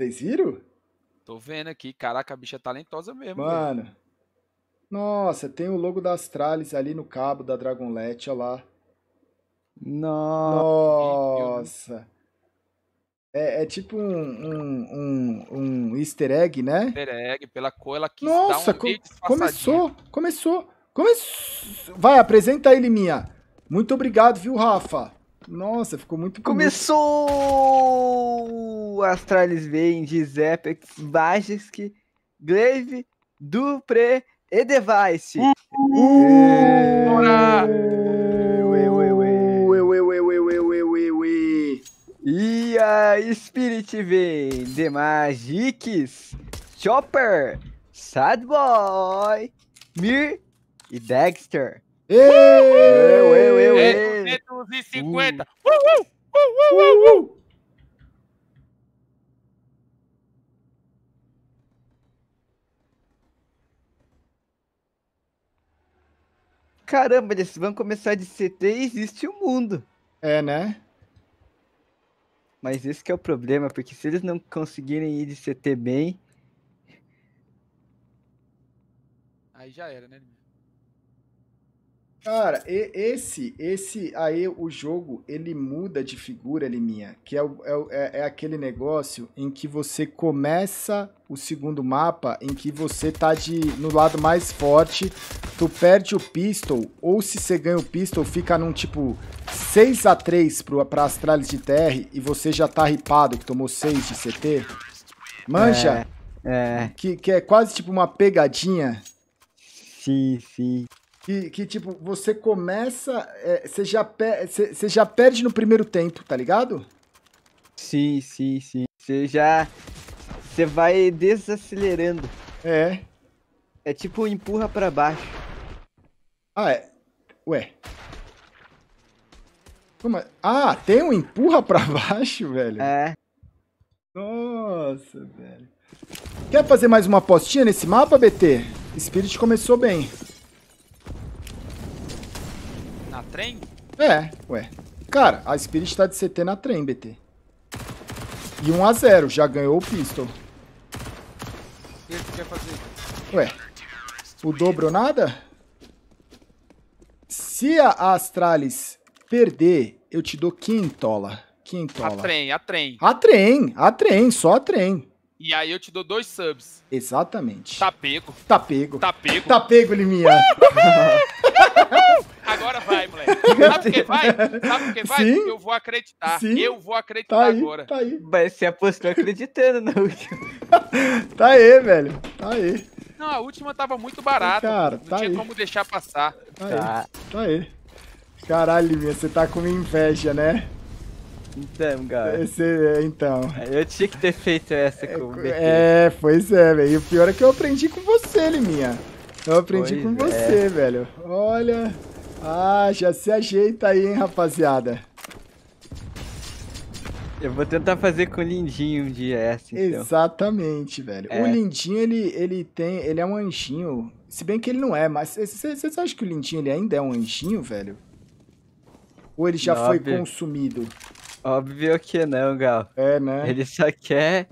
Vocês viram? Tô vendo aqui. Caraca, a bicha é talentosa mesmo. Mano. Velho. Nossa, tem o logo das Astralis ali no cabo da Dragonlet, olha lá. Nossa. Nossa. É, é, tipo um, um, um, um, easter egg, né? Easter egg, pela cor ela quis Nossa, dar um co começou, começou, começou. Vai, apresenta ele, minha. Muito obrigado, viu, Rafa? Nossa, ficou muito Começou! Astralis vem de Zepex, Bajisk, Glaive, Dupre e Device. Uh! E a Spirit vem de Magics, Chopper, Sad Boy, Mir e Dexter. Uhul! Uhul! 250. Uh. Uh, uh, uh, uh, uh. Caramba, eles vão começar de CT e existe o um mundo. É, né? Mas esse que é o problema, porque se eles não conseguirem ir de CT bem. Aí já era, né? Cara, esse, esse aí o jogo ele muda de figura, Liminha, é que é, é, é, é aquele negócio em que você começa o segundo mapa em que você tá de no lado mais forte, tu perde o pistol ou se você ganha o pistol fica num tipo 6 a 3 pra para Astralis de TR e você já tá ripado que tomou 6 de CT. Manja? É, é. Que que é quase tipo uma pegadinha. Sim, sim. Que, que tipo, você começa. É, você, já você, você já perde no primeiro tempo, tá ligado? Sim, sim, sim. Você já. Você vai desacelerando. É. É tipo empurra para baixo. Ah, é. Ué. Como é? Ah, tem um empurra para baixo, velho? É. Nossa, velho. Quer fazer mais uma apostinha nesse mapa, BT? Spirit começou bem. trem? É, ué. Cara, a Spirit tá de CT na trem, BT. E 1 a 0 já ganhou o pistol. O que você quer fazer? Ué, o dobro nada? Se a Astralis perder, eu te dou quintola. Quintola. A trem, a trem. A trem, a trem, só a trem. E aí eu te dou dois subs. Exatamente. Tá pego. Tá pego. Tá pego. Tá pego, Liminha. Sabe o que vai? Sabe o que vai? Sim, eu vou acreditar. Sim. Eu vou tá acreditar tá aí, agora. Tá aí. Mas você apostou acreditando na última. tá aí, velho. Tá aí. Não, a última tava muito barata. Cara, não tá tinha aí. como deixar passar. Tá, tá. Aí. Tá aí. Caralho, minha, você tá com inveja, né? Então, galera. Esse, então. Eu tinha que ter feito essa é, com o BT. É, pois é, velho. E o pior é que eu aprendi com você, Liminha. Eu aprendi pois com é. você, velho. Olha. Ah, já se ajeita aí, hein, rapaziada. Eu vou tentar fazer com o Lindinho um dia essa, então. Exatamente, velho. É. O Lindinho, ele, ele tem... Ele é um anjinho. Se bem que ele não é, mas... Vocês acham que o Lindinho, ele ainda é um anjinho, velho? Ou ele já Óbvio. foi consumido? Óbvio que não, Gal. É, né? Ele só quer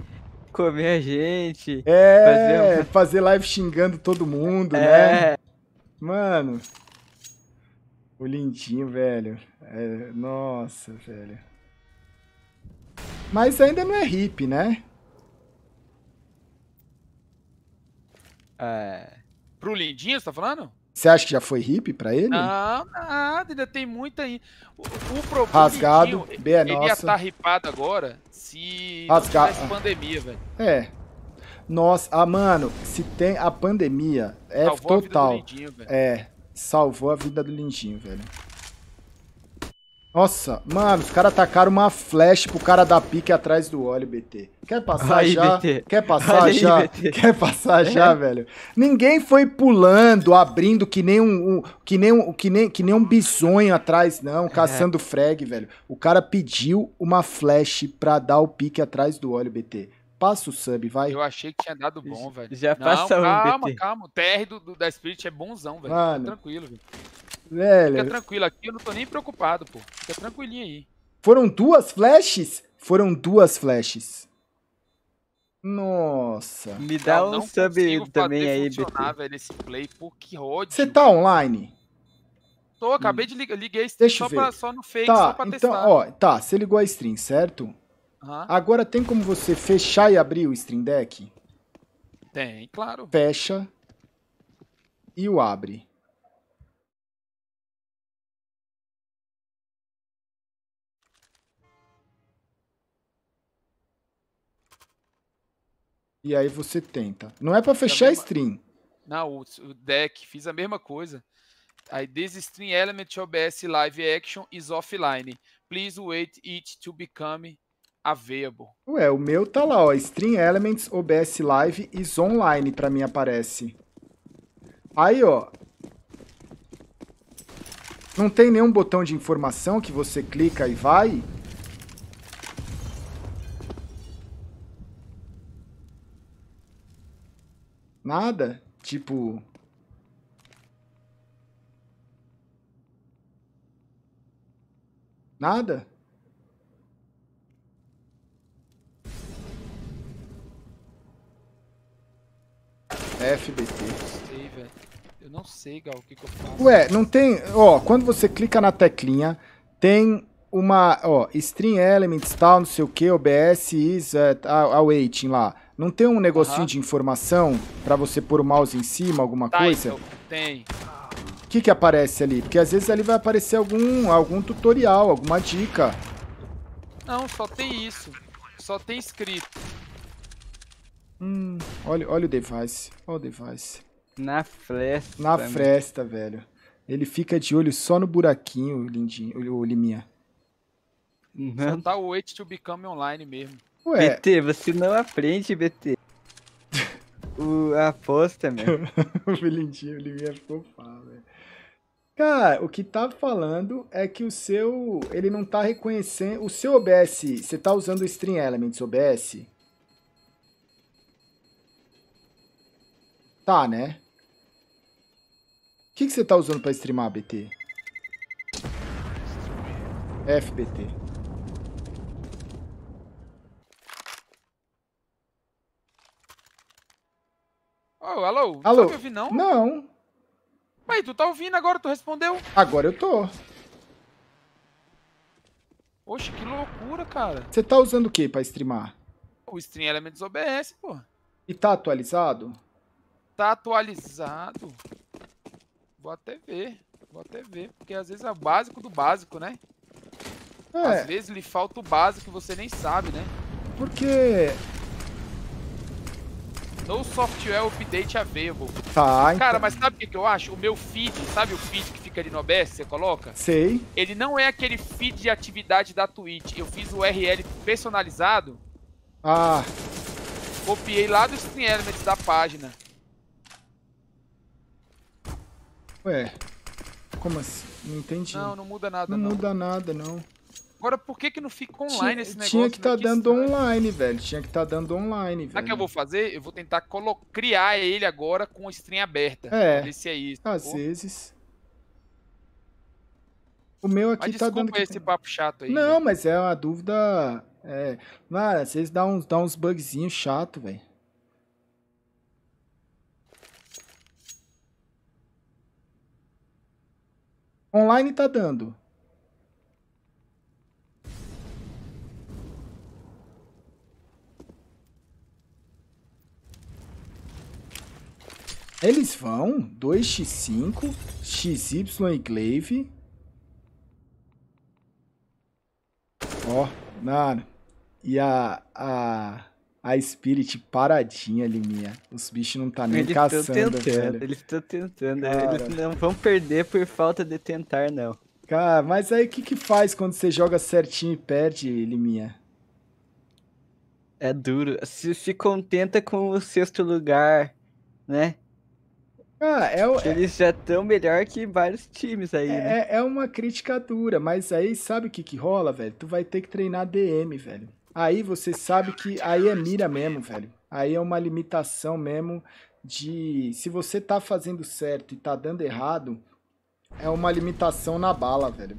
comer a gente. É, fazer, um... fazer live xingando todo mundo, é. né? Mano, o lindinho, velho. É, nossa, velho. Mas ainda não é hippie, né? É... Pro lindinho, você tá falando? Você acha que já foi hippie pra ele? Não, nada, ainda tem muita aí. O, o problema Rasgado, Lindinho, B é ele nossa. ia estar tá ripado agora se Rasga... tivesse pandemia, velho. É. Nossa, ah, mano, se tem a pandemia, é Salvou total. A vida do Lindinho, é. Salvou a vida do lindinho, velho. Nossa, mano, os caras atacaram uma flash pro cara da pique atrás do óleo, BT. Quer passar aí, já? BT. Quer passar aí, já? BT. Quer passar é. já, velho? Ninguém foi pulando, abrindo que nem um, um, que nem um que nem que nem um bisonho atrás não, é. caçando é. frag, velho. O cara pediu uma flash pra dar o pique atrás do óleo, BT. Passa o sub, vai. Eu achei que tinha dado bom, velho. Já passa calma, o calma. O TR do, do, da Spirit é bonzão, velho. Mano. Fica tranquilo, velho. Fica tranquilo aqui, eu não tô nem preocupado, pô. Fica tranquilinho aí. Foram duas flashes? Foram duas flashes. Nossa. Me dá um sub também aí, BT. Velho, esse play, pô, que ódio. Você tá online? Tô, acabei hum. de ligar, liguei a stream só, pra, só no fake, tá, só pra então, testar. Ó, tá, você ligou a stream, certo? Uhum. Agora tem como você fechar e abrir o Stream Deck? Tem, claro. Fecha e o abre. E aí você tenta. Não é para fechar a mesma... stream. Não, o, deck, fiz a mesma coisa. Aí, this stream element OBS live action is offline. Please wait it to become Avebo. Ué, o meu tá lá, ó. Stream Elements, OBS Live e Zonline pra mim aparece. Aí, ó. Não tem nenhum botão de informação que você clica e vai? Nada? Tipo... Nada? FBT. Eu sei, velho. Eu não sei, Gal, o que, que eu faço. Ué, não tem. Ó, quando você clica na teclinha, tem uma. Ó, Stream Elements, tal, não sei o que, OBS is at, é, awaiting lá. Não tem um negocinho uhum. de informação pra você pôr o mouse em cima, alguma tá, coisa? Então, tem. O que, que aparece ali? Porque às vezes ali vai aparecer algum, algum tutorial, alguma dica. Não, só tem isso. Só tem escrito. Hum, olha, olha o device. Olha o device. Na fresta. Na fresta, velho. Ele fica de olho só no buraquinho, lindinho, o Liminha. Não. Uhum. Só tá o wait to become online mesmo. Ué. BT, você não aprende, BT. o, a aposta, meu. o lindinho, o Liminha ficou fala, velho. Cara, o que tá falando é que o seu. Ele não tá reconhecendo. O seu OBS. Você tá usando o Stream Elements OBS? Tá, né? O que, que você tá usando pra streamar, BT? FBT. Oh, alô? Tá alô? Não ouvindo, não? Não. Mas tu tá ouvindo agora, tu respondeu. Agora eu tô. Oxe, que loucura, cara. Você tá usando o que pra streamar? O Stream Elements OBS, pô. E tá atualizado? tá atualizado. Vou até ver. Vou até ver. Porque às vezes é o básico do básico, né? É. Às vezes lhe falta o básico que você nem sabe, né? Porque. No software update é available. Tá, então... Cara, mas sabe o que eu acho? O meu feed, sabe o feed que fica ali no OBS, você coloca? Sei. Ele não é aquele feed de atividade da Twitch. Eu fiz o URL personalizado. Ah. Copiei lá do Screen Elements da página. Ué, como assim? Não entendi. Não, não muda nada, não. Não muda nada, não. Agora, por que que não fica online tinha, esse negócio? Tinha que né? tá estar dando estranho. online, velho. Tinha que estar tá dando online, velho. Sabe o que eu vou fazer? Eu vou tentar criar ele agora com a stream aberta. É. Esse ver se é isso. Tá às pô. vezes. O meu aqui mas tá dando... Que... esse papo chato aí. Não, velho. mas é uma dúvida... É... Cara, às vezes dá uns, dá uns bugzinhos chato, velho. Online tá dando. Eles vão 2x5, XY e Glaive. Ó, oh, nada. E a, a a Spirit paradinha ali, minha. Os bichos não tá nem eles caçando, tentando, velho. Eles estão tentando, né? Cara... eles não vão perder por falta de tentar, não. Cara, mas aí o que que faz quando você joga certinho e perde, Liminha? É duro. Se, se contenta com o sexto lugar, né? Ah, é o, Eles já estão melhor que vários times aí, é, né? É uma crítica dura, mas aí sabe o que que rola, velho? Tu vai ter que treinar DM, velho aí você sabe que aí é mira mesmo, velho. Aí é uma limitação mesmo de se você tá fazendo certo e tá dando errado, é uma limitação na bala, velho.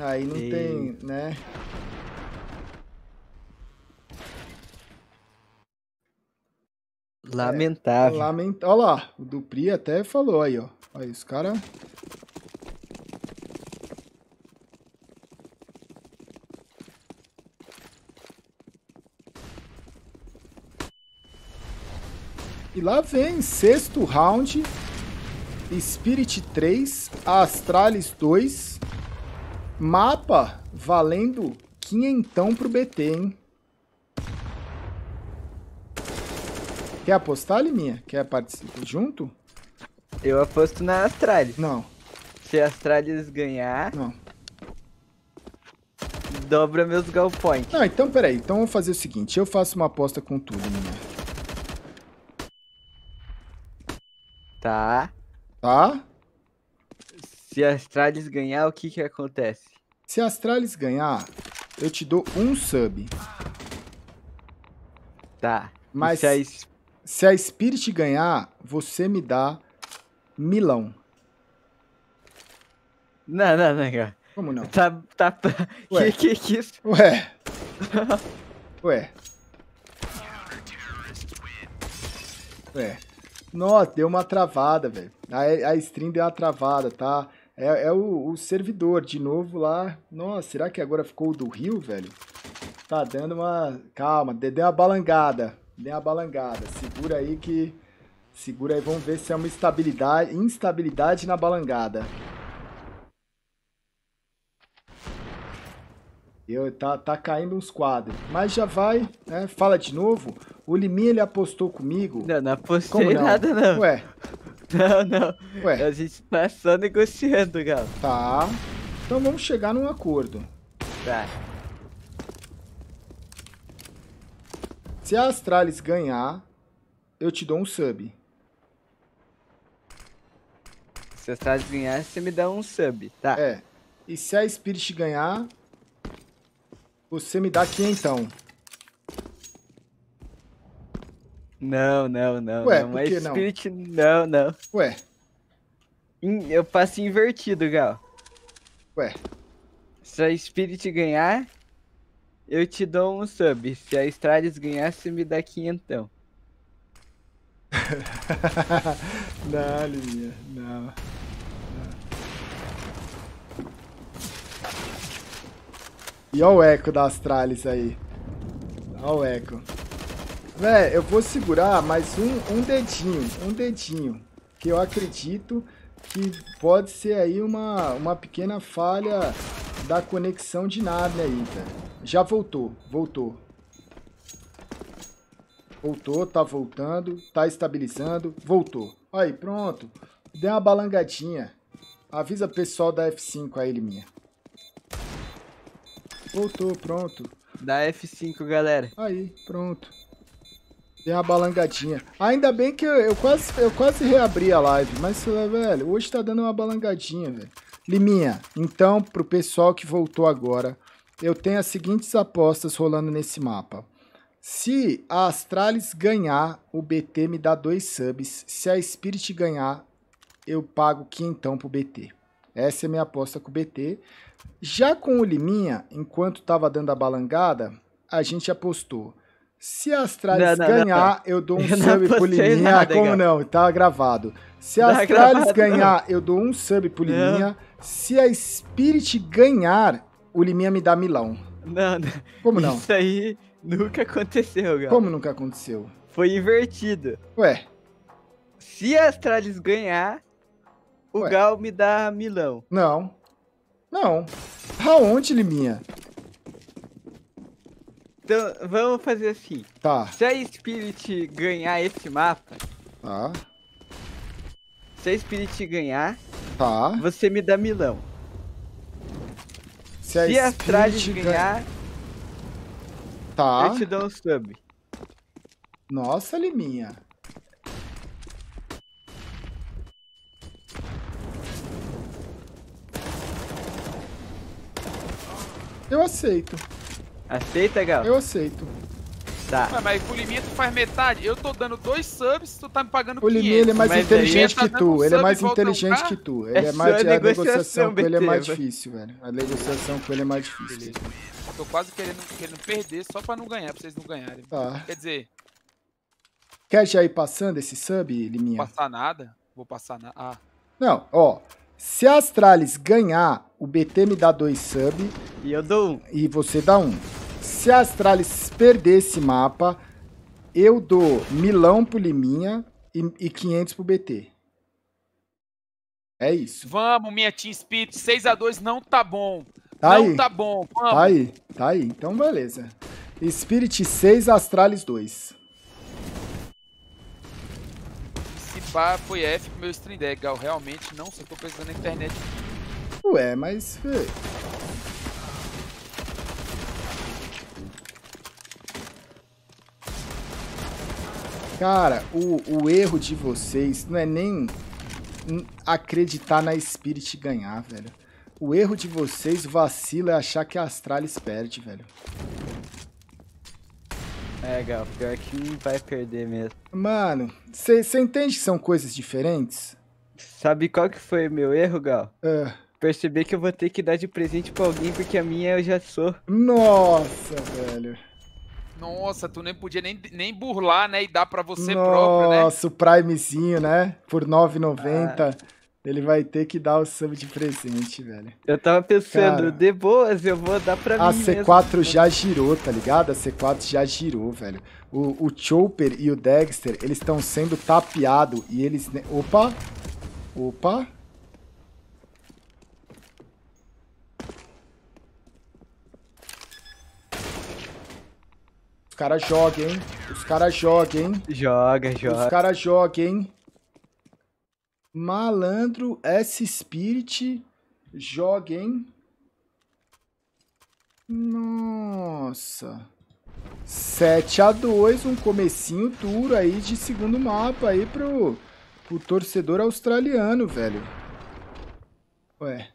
Aí não tem, né? É, Lamentável. É, lamenta... Olha lá, o Dupri até falou aí, ó. Aí os caras E lá vem, sexto round, Spirit 3, Astralis 2, mapa valendo quinhentão pro BT, hein? Quer apostar, Liminha? Quer participar junto? Eu aposto na Astralis. Não. Se a Astralis ganhar... Não. Dobra meus gal points. Não, então peraí. Então eu vou fazer o seguinte. Eu faço uma aposta com tudo, Liminha. Tá. Tá? Se a Astralis ganhar, o que que acontece? Se a Astralis ganhar, eu te dou um sub. Tá. Mas se a, se a Spirit ganhar, você me dá milão. Não, não, não, cara. Como não? Tá, tá... Ué. Que, que, que é isso? Ué. Ué. Ué. Nossa, deu uma travada, velho. A, a stream deu uma travada, tá? É, é o, o, servidor, de novo lá. Nossa, será que agora ficou o do Rio, velho? Tá dando uma... Calma, deu uma balangada. Deu uma balangada. Segura aí que... Segura aí, vamos ver se é uma estabilidade, instabilidade na balangada. Eu, tá, tá caindo uns quadros. Mas já vai, né? Fala de novo. O Liminha, ele apostou comigo. Não, não apostei Como não? nada, não. Ué. Não, não. Ué. A gente tá só negociando, galera. Tá. Então vamos chegar num acordo. Tá. Se a Astralis ganhar, eu te dou um sub. Se a Astralis ganhar, você me dá um sub, tá? É. E se a Spirit ganhar, você me dá quinhentão. então. Não, não, não. Ué, não. Mas não? Spirit, não, não. Ué. eu passo invertido, Gal. Ué. Se a Spirit ganhar, eu te dou um sub. Se a Stralis ganhar, você me dá quinhentão. não, Liminha, não. não. E olha o eco da Astralis aí. Olha o eco. Véi, eu vou segurar mais um, um dedinho, um dedinho, que eu acredito que pode ser aí uma, uma pequena falha da conexão de nada aí, velho. Já voltou, voltou. Voltou, tá voltando, tá estabilizando, voltou. Aí, pronto. Deu uma balangadinha. Avisa pessoal da F5 aí, minha. Voltou, pronto. Da F5, galera. Aí, pronto. Tem uma balangadinha. Ainda bem que eu, eu, quase, eu quase reabri a live, mas, velho, hoje tá dando uma balangadinha, velho. Liminha, então, pro pessoal que voltou agora, eu tenho as seguintes apostas rolando nesse mapa. Se a Astralis ganhar, o BT me dá dois subs. Se a Spirit ganhar, eu pago quintão pro BT. Essa é minha aposta com o BT. Já com o Liminha, enquanto estava dando a balangada, a gente apostou se a Astralis não, não, ganhar, não, eu dou um eu sub pro Liminha. Nada, Como cara. não? Tá gravado. Se a tá Astralis ganhar, eu dou um sub pro Liminha. É. Se a Spirit ganhar, o Liminha me dá milão. Não, não. Como não? Isso aí nunca aconteceu, gal. Como nunca aconteceu? Foi invertido. Ué. Se a Astralis ganhar, o Ué. Gal me dá milão. Não. Não. Aonde, Liminha? Então, vamos fazer assim. Tá. Se a Spirit ganhar esse mapa... Tá. Se a Spirit ganhar... Tá. Você me dá Milão. Se a, se a Astralis ganhar... Tá. Eu te dou um sub. Nossa, Liminha. Eu aceito. Aceita, Gal? Eu aceito. Tá. Ué, mas o Liminha tu faz metade. Eu tô dando dois subs, tu tá me pagando o Liminha O ele é mais mas inteligente tá que tu. Um ele é mais inteligente que tu. Ele é, é mais a negociação, negociação com ele é mais difícil, velho. A negociação com ele é mais difícil. Tô quase querendo, querendo perder só pra não ganhar, pra vocês não ganharem. Tá. Quer dizer... Quer já ir passando esse sub, Liminha? vou passar nada. Vou passar nada. Ah. Não, ó. Se a Astralis ganhar, o BT me dá dois sub. E eu dou um. E você dá um. Se a Astralis perder esse mapa, eu dou milão pro Liminha e, e 500 pro BT. É isso. Vamos, minha Team Spirit. 6x2 não tá bom. Tá não aí. tá bom. Vamos. Tá aí, tá aí. Então, beleza. Spirit 6, Astralis 2. se pá, foi F pro meu stream deck, Gal. Realmente não sei, tô precisando na internet. Ué, mas... Cara, o, o erro de vocês não é nem acreditar na Spirit ganhar, velho. O erro de vocês, vacila, é achar que a Astralis perde, velho. É, Gal, pior que vai perder mesmo. Mano, você entende que são coisas diferentes? Sabe qual que foi meu erro, Gal? É. Perceber que eu vou ter que dar de presente pra alguém porque a minha eu já sou. Nossa, velho. Nossa, tu nem podia nem, nem burlar, né? E dar pra você Nossa, próprio, né? Nossa, o Primezinho, né? Por R$9,90. Ah. Ele vai ter que dar o sub de presente, velho. Eu tava pensando, Cara, de boas, eu vou dar pra a mim. A C4 mesmo. já girou, tá ligado? A C4 já girou, velho. O, o Chopper e o Dexter, eles estão sendo tapeados e eles. Opa! Opa! Os caras joguem, hein? Os caras joguem, hein? Joga, joga. Os caras joguem, hein? Malandro S-Spirit. Joguem. Nossa. 7 a 2 um comecinho duro aí de segundo mapa aí pro, pro torcedor australiano, velho. Ué.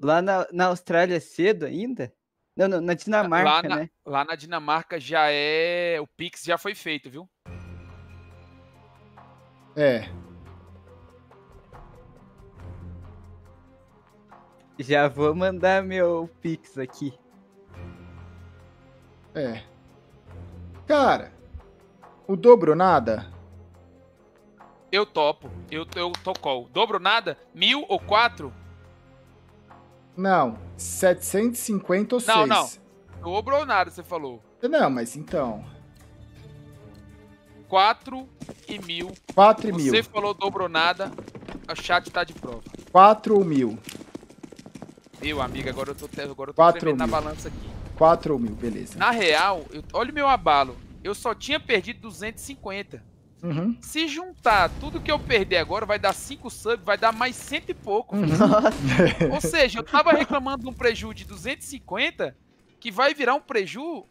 Lá na, na Austrália é cedo ainda? Não, não, na Dinamarca, lá na, né? Lá na Dinamarca já é. O Pix já foi feito, viu? É. Já vou mandar meu Pix aqui. É. Cara, o dobro nada. Eu topo. Eu, eu tô qual? Dobro nada? Mil ou quatro? Não, 750 ou 6. Não, não. Dobro ou nada, você falou. Não, mas então. 4 e mil. 4 e mil. Você falou dobro ou nada, o chat tá de prova. 4 mil. Meu amigo, agora eu tô, agora eu tô tremendo na balança aqui. 4 mil, beleza. Na real, eu, olha o meu abalo. Eu só tinha perdido 250. Uhum. Se juntar tudo que eu perder agora, vai dar 5 subs, vai dar mais cento e pouco. Uhum. Nossa. Ou seja, eu tava reclamando de um preju de 250, que vai virar um preju.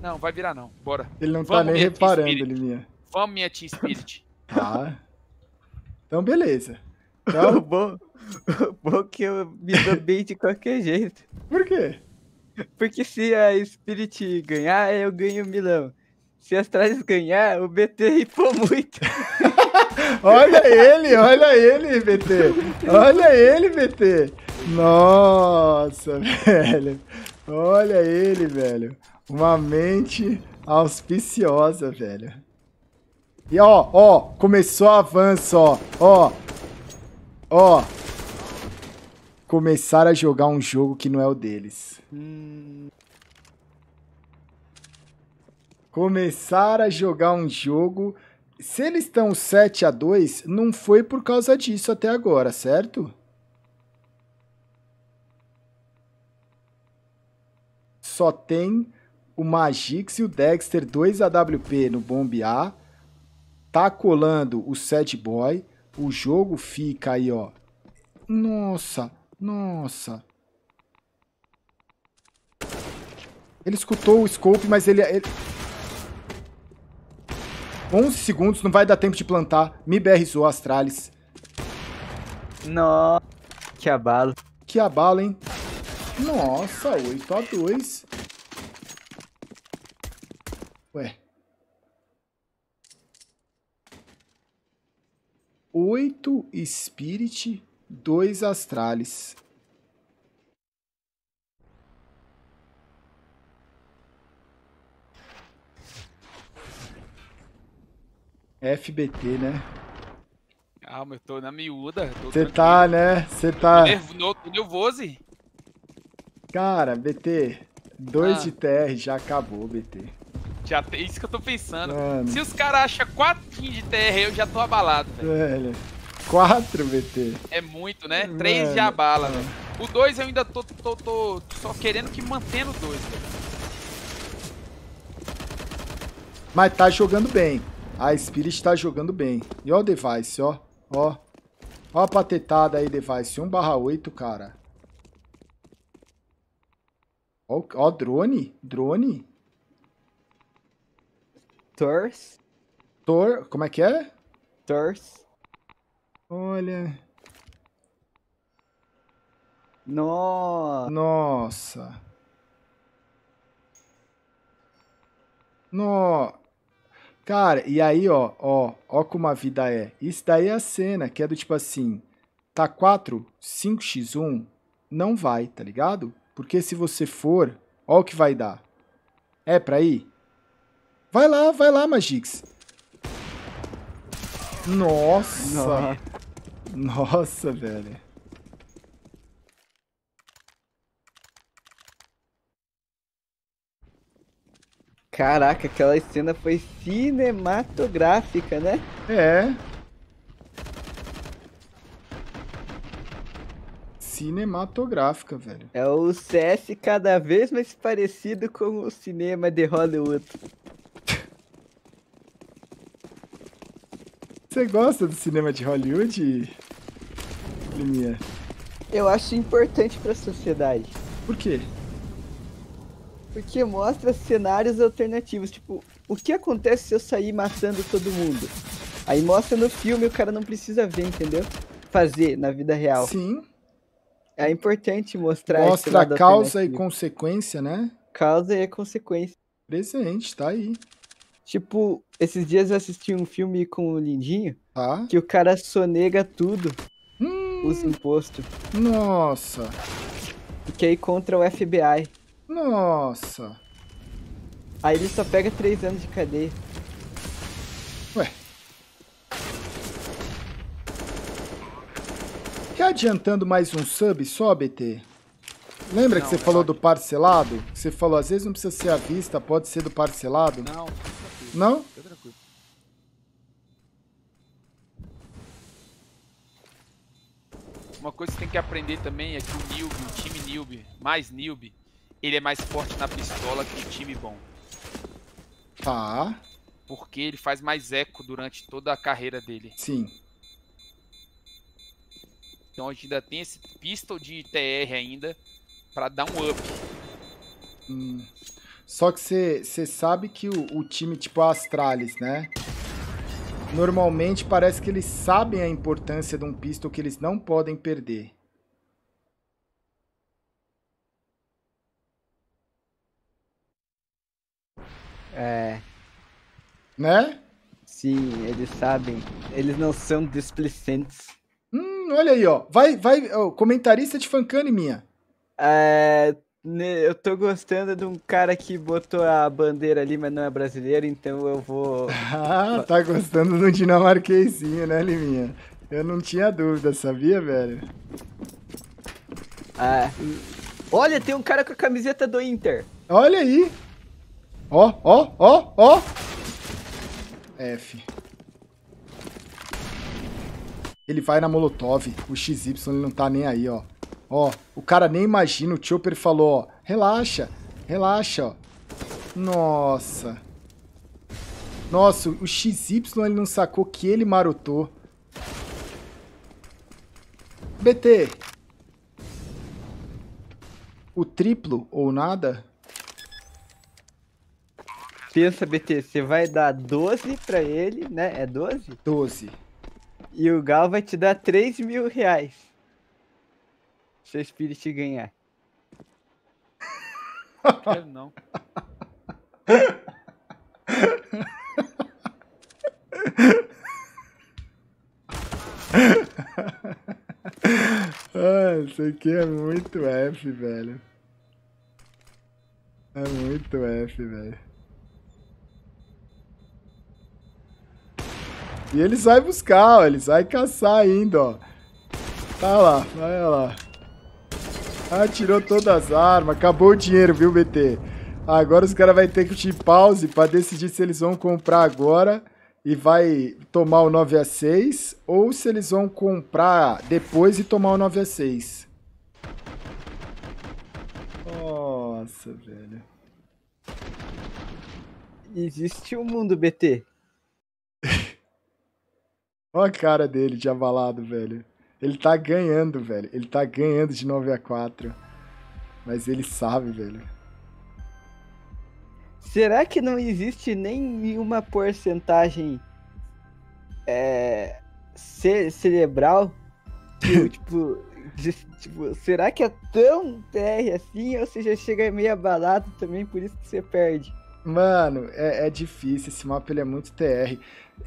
Não, vai virar não. Bora. Ele não tá Vamos, tá nem reparando, minha Vamos, minha Team Spirit. Ah. Então, beleza. Então... bom, bom que eu me dou bem de qualquer jeito. Por quê? Porque se a Spirit ganhar, eu ganho Milão. Se as Astralis ganhar, o BT ripou muito. olha ele, olha ele, BT. Olha ele, BT. Nossa, velho. Olha ele, velho. Uma mente auspiciosa, velho. E ó, ó, começou o avanço, ó, ó. Ó. Começaram a jogar um jogo que não é o deles. Hum começar a jogar um jogo. Se eles estão 7 a 2 não foi por causa disso até agora, certo? Só tem o Magix e o Dexter 2 AWP no bombear A. Tá colando o Sad Boy. O jogo fica aí, ó. Nossa, nossa. Ele escutou o scope, mas ele, é, ele... 11 segundos, não vai dar tempo de plantar. Me BRzou Astralis. Nossa, que abalo. Que abalo, hein? Nossa, 8 a 2 Ué. 8 Spirit, 2 Astralis. FBT, né? Calma, ah, eu tô na miúda. Você tá, né? Você tá. Tô nervoso. Cara, BT, 2 ah. de TR já acabou, BT. Já tem isso que eu tô pensando. Mano. Se os caras acham 4 de TR, eu já tô abalado, velho. 4 BT. É muito, né? 3 já abala, velho. O 2 eu ainda tô, tô, tô, só querendo que mantendo o 2, velho. Mas tá jogando bem. A Spirit tá jogando bem. E ó o Device, ó. Ó. Ó a patetada aí, Device. 1 barra 8, cara. Ó, ó drone. Drone. Tors. Thor? Como é que é? Tors. Olha... Nossa. Nossa. Cara, e aí, ó, ó, ó como a vida é. Isso daí é a cena, que é do tipo assim, tá 4, 5x1, não vai, tá ligado? Porque se você for, ó o que vai dar. É pra ir? Vai lá, vai lá, Magix. Nossa. Nossa, Nossa velho. Caraca, aquela cena foi cinematográfica, né? É. Cinematográfica, velho. É o CS cada vez mais parecido com o cinema de Hollywood. Você gosta do cinema de Hollywood, Liminha? Eu acho importante pra sociedade. Por quê? Porque mostra cenários alternativos. Tipo, o que acontece se eu sair matando todo mundo? Aí mostra no filme o cara não precisa ver, entendeu? Fazer na vida real. Sim. É importante mostrar Mostra causa e consequência, né? Causa e consequência. Presente, tá aí. Tipo, esses dias eu assisti um filme com o Lindinho Tá. que o cara sonega tudo. Hum. Os impostos. Nossa. E que é aí contra o FBI. Nossa. Aí ele só pega 3 anos de cadeia. Ué. Que adiantando mais um sub só, BT? Lembra não, que você falou do parcelado? Você falou, às vezes não precisa ser à vista, pode ser do parcelado? Não. Não? tranquilo. Uma coisa que você tem que aprender também é que o noob, o time noob, mais noob, ele é mais forte na pistola que o time bom. Tá. Porque ele faz mais eco durante toda a carreira dele. Sim. Então a gente ainda tem esse pistol de TR ainda para dar um up. Hum. Só que você sabe que o, o, time tipo a Astralis, né? Normalmente parece que eles sabem a importância de um pistol que eles não podem perder. É. Né? Sim, eles sabem. Eles não são displicentes. Hum, olha aí, ó. Vai, vai, ó, comentarista de fancane minha. É, né, eu tô gostando de um cara que botou a bandeira ali, mas não é brasileiro, então eu vou. ah, tá gostando de um dinamarquesinho, né, Liminha? Eu não tinha dúvida, sabia, velho? Ah, olha, tem um cara com a camiseta do Inter. Olha aí! Ó, ó, ó, ó. F. Ele vai na Molotov. O XY ele não tá nem aí, ó. Ó, o cara nem imagina. O Chopper falou, ó. Relaxa, relaxa, ó. Nossa. Nossa, o XY ele não sacou que ele marotou. BT. O triplo ou nada? Pensa, BT, você vai dar 12 pra ele, né? É 12? 12. E o Gal vai te dar 3 mil reais. Se Seu Spirit ganhar. Não quero não. ah, isso aqui é muito F, velho. É muito F, velho. E eles vai buscar, ó, eles vai caçar ainda, ó. Tá lá, vai lá. Ah, tirou todas as armas, acabou o dinheiro, viu, BT? Agora os caras vão ter que te pause para decidir se eles vão comprar agora e vai tomar o 9 a 6 ou se eles vão comprar depois e tomar o 9 a 6. Nossa, velho. Existe um mundo BT Olha a cara dele de abalado, velho. Ele tá ganhando, velho. Ele tá ganhando de 9 a 4. Mas ele sabe, velho. Será que não existe nenhuma porcentagem é, ce cerebral? Que, tipo, de, tipo, será que é tão TR assim? Ou você já chega meio abalado também, por isso que você perde? Mano, é, é difícil. Esse mapa ele é muito TR.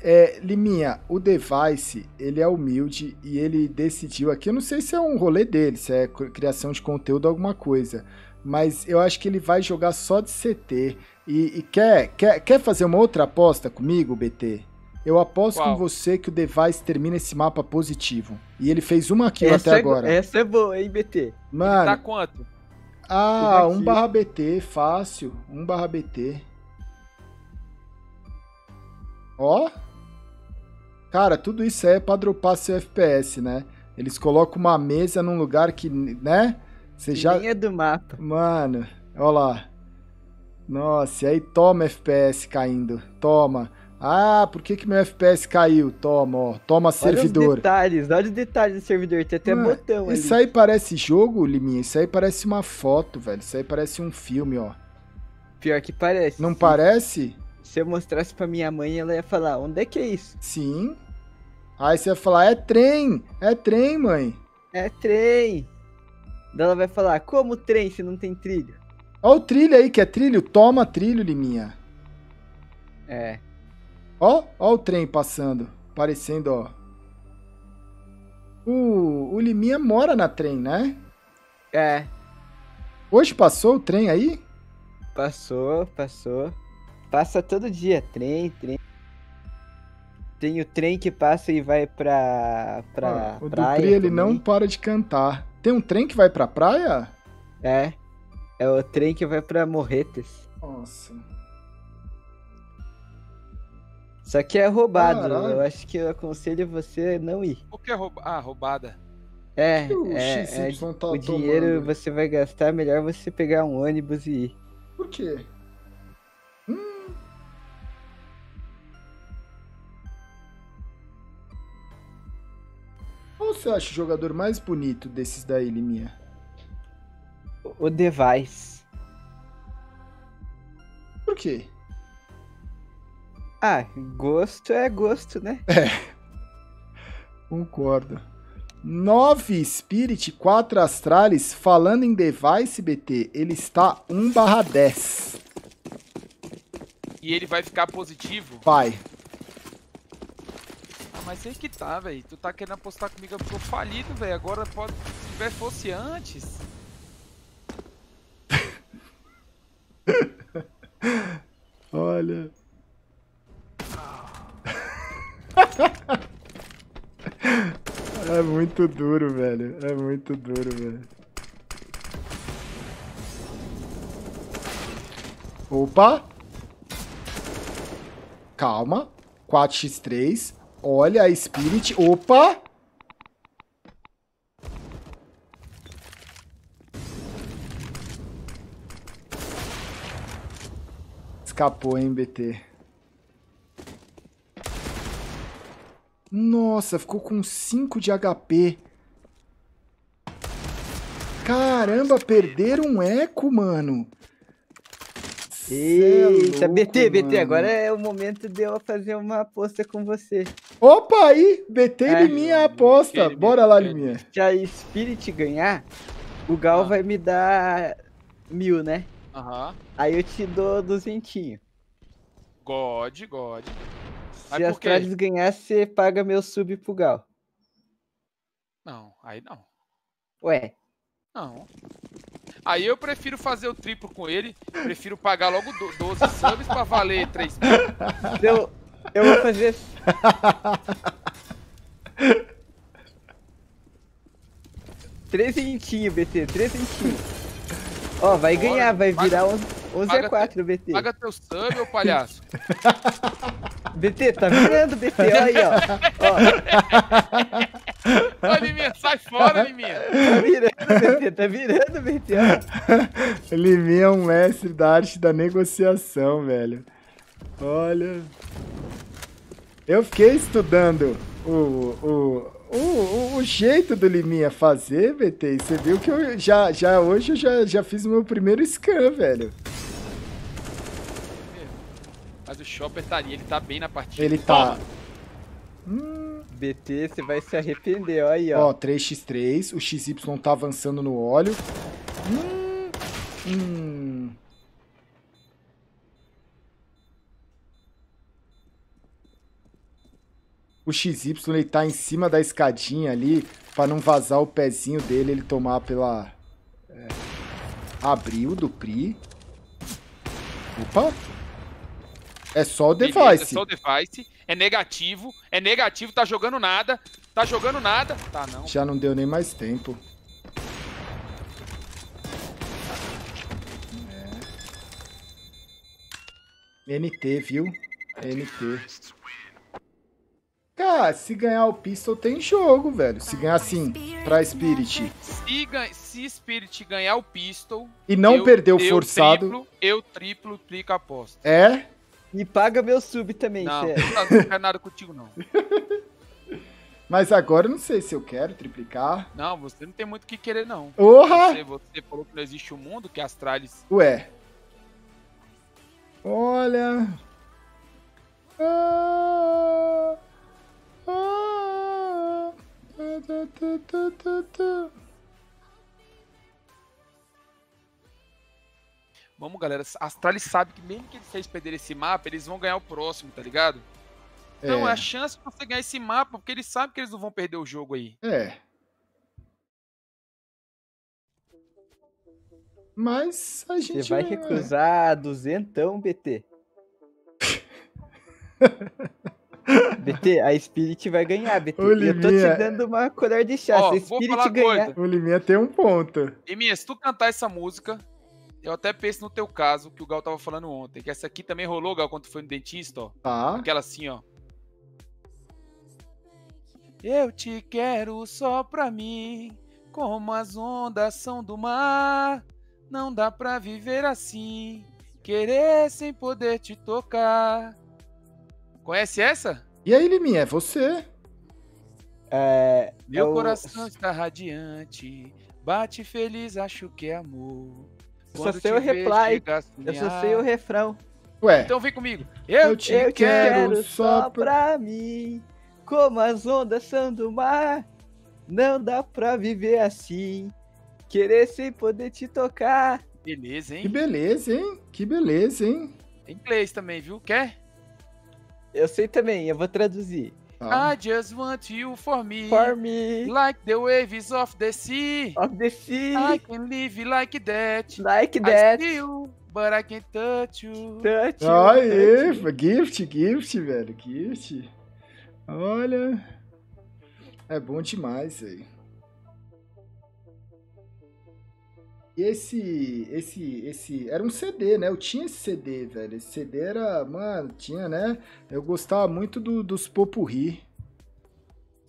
É, Liminha, o Device, ele é humilde e ele decidiu aqui, eu não sei se é um rolê dele, se é criação de conteúdo alguma coisa, mas eu acho que ele vai jogar só de CT e, e quer, quer, quer fazer uma outra aposta comigo, BT? Eu aposto com você que o Device termina esse mapa positivo. E ele fez uma aqui até é, agora. Essa é boa, hein, BT? Mano. Ele tá quanto? Ah, 1 barra BT, fácil. 1 barra BT. Ó. Cara, tudo isso aí é pra dropar seu FPS, né? Eles colocam uma mesa num lugar que, né? Você já. Linha é do mapa. Mano, ó lá. Nossa, e aí toma FPS caindo. Toma. Ah, por que, que meu FPS caiu? Toma, ó. Toma servidor. Olha os detalhes, olha os detalhes do servidor. Tem até Mano, botão Isso aí parece jogo, Liminha? Isso aí parece uma foto, velho. Isso aí parece um filme, ó. Pior que parece. Não sim. parece? Se eu mostrasse pra minha mãe, ela ia falar: onde é que é isso? Sim. Aí você ia falar: é trem, é trem, mãe. É trem. Daí ela vai falar: como trem se não tem trilho? ó o trilho aí, que é trilho. Toma trilho, Liminha. É. Ó, ó o trem passando. Parecendo, ó. O, o Liminha mora na trem, né? É. Hoje passou o trem aí? Passou, passou. Passa todo dia, trem, trem. Tem o trem que passa e vai pra, pra ah, o praia. O Dutri, ele não para de cantar. Tem um trem que vai pra praia? É. É o trem que vai pra Morretes. Nossa. Só que é roubado. Caralho. Eu acho que eu aconselho você não ir. O que é roubado? Ah, roubada. É, é, é, é o, é, é tá o tomando? dinheiro você vai gastar, melhor você pegar um ônibus e ir. Por quê? você acha o jogador mais bonito desses daí, Limia? O Device. Por quê? Ah, gosto é gosto, né? É. Concordo. 9 Spirit, 4 Astralis. Falando em Device, BT, ele está 1 barra 10. E ele vai ficar positivo? Vai mas sei que tá, velho. Tu tá querendo apostar comigo eu tô falido, velho. Agora pode. Se tiver fosse antes. Olha. é muito duro, velho. É muito duro, velho. Opa! Calma. 4x3. Olha, a Spirit. Opa! Escapou, hein, BT. Nossa, ficou com 5 de HP. Caramba, perderam um eco, mano. É Eita, é louco, BT, mano. BT, agora é o momento de eu fazer uma aposta com você. Opa, aí, betei é, minha aposta. Bora lá, Liminha. Se a Spirit ganhar, o Gal ah. vai me dar mil, né? Aham. Aí eu te dou duzentinho. God, God. Se a Astralis ganhar, você paga meu sub pro Gal. Não, aí não. Ué? Não. Aí eu prefiro fazer o triplo com ele. Prefiro pagar logo 12 subs pra valer 3 mil. Eu vou fazer. Trezentinho, BT, trezentinho. Ó, vai Bora, ganhar, vai virar 11x4, BT. Paga teu sub, ô palhaço. BT, tá virando, BT, olha aí, ó. ó. Liminha, sai fora, Liminha. Tá virando, BT, tá virando, BT, ó. Liminha é um mestre da arte da negociação, velho. Olha. Eu fiquei estudando o, o, o, o jeito do Liminha fazer, BT. você viu que eu já, já hoje eu já, já fiz o meu primeiro scan, velho. Mas o Chopper tá ali, ele tá bem na partida. Ele tá. Hum. BT, você vai se arrepender, olha aí, ó. Ó, 3x3, o XY tá avançando no óleo. Hum. Hum. o XY ele tá em cima da escadinha ali, para não vazar o pezinho dele, ele tomar pela... É, abril do PRI. Opa! É só o device. é só o device. É negativo. É negativo, tá jogando nada. Tá jogando nada. Tá, não. Já não deu nem mais tempo. É. NT, viu? NT. Ah, se ganhar o Pistol tem jogo, velho. Se ganhar sim, pra Spirit. Se, se Spirit ganhar o Pistol. E não eu, perder o eu forçado. Triplo, eu triplo, triplico a aposta. É? E paga meu sub também, Não, sério. não, quero nada contigo, não. Mas agora eu não sei se eu quero triplicar. Não, você não tem muito o que querer, não. Porra! Você, você falou que não existe o um mundo, que Astralis. Ué. Olha. Ah... Vamos, galera. A Astralis sabe que mesmo que eles perderem esse mapa, eles vão ganhar o próximo, tá ligado? Então é. é. a chance de você ganhar esse mapa, porque eles sabem que eles não vão perder o jogo aí. É. Mas a gente. Você vai é- recusar duzentão, BT. BT, a Spirit vai ganhar, BT. Eu tô te dando uma colher de chá. Ó, se a Spirit ganhar. O Liminha tem um ponto. Liminha, se tu cantar essa música, eu até penso no teu caso, que o Gal tava falando ontem. Que essa aqui também rolou, Gal, quando tu foi no dentista, ó. Ah. Aquela assim, ó. Eu te quero só pra mim, como as ondas são do mar. Não dá pra viver assim, querer sem poder te tocar. Conhece essa? E aí, Liminha, é você? É, Meu eu... É coração está radiante, bate feliz, acho que é amor. Eu só sei o reply, eu só sei o refrão. Ué. Então vem comigo. Eu, eu te, eu quero, quero, só pra... pra mim, como as ondas são do mar. Não dá pra viver assim, querer sem poder te tocar. Beleza, hein? Que beleza, hein? Que beleza, hein? Tem inglês também, viu? Quer? Eu sei também, eu vou traduzir. Ah. I just want you for me. For me. Like the waves of the sea. Of the sea. I can live like that. Like I that. Still, but I can touch you. Touch Aê, touch gift, gift, velho, gift. Olha. É bom demais aí. E esse, esse, esse, era um CD, né? Eu tinha esse CD, velho. Esse CD era, mano, tinha, né? Eu gostava muito do, dos popurri.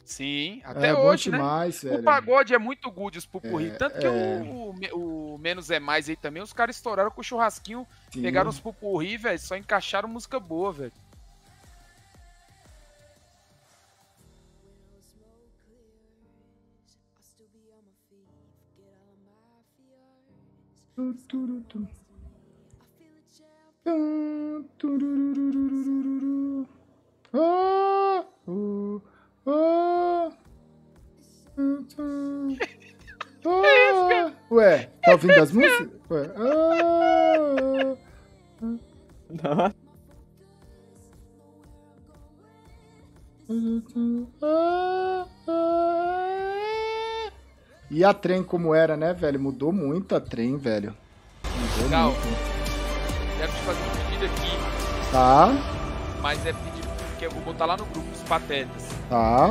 Sim, até é, hoje, né? demais, né? Velho. O pagode é muito good, os pupurri. É, Tanto que é. o, o, o, Menos é Mais aí também, os caras estouraram com o churrasquinho, Sim. pegaram os pupurri, velho, só encaixaram música boa, velho. Ué, tá ouvindo as músicas? Ué. Ah, ah. ah. E a trem como era, né, velho? Mudou muito a trem, velho. Mudou Legal. muito. Quero te fazer um pedido aqui. Tá. Mas é pedido que eu vou botar lá no grupo os patetas. Tá.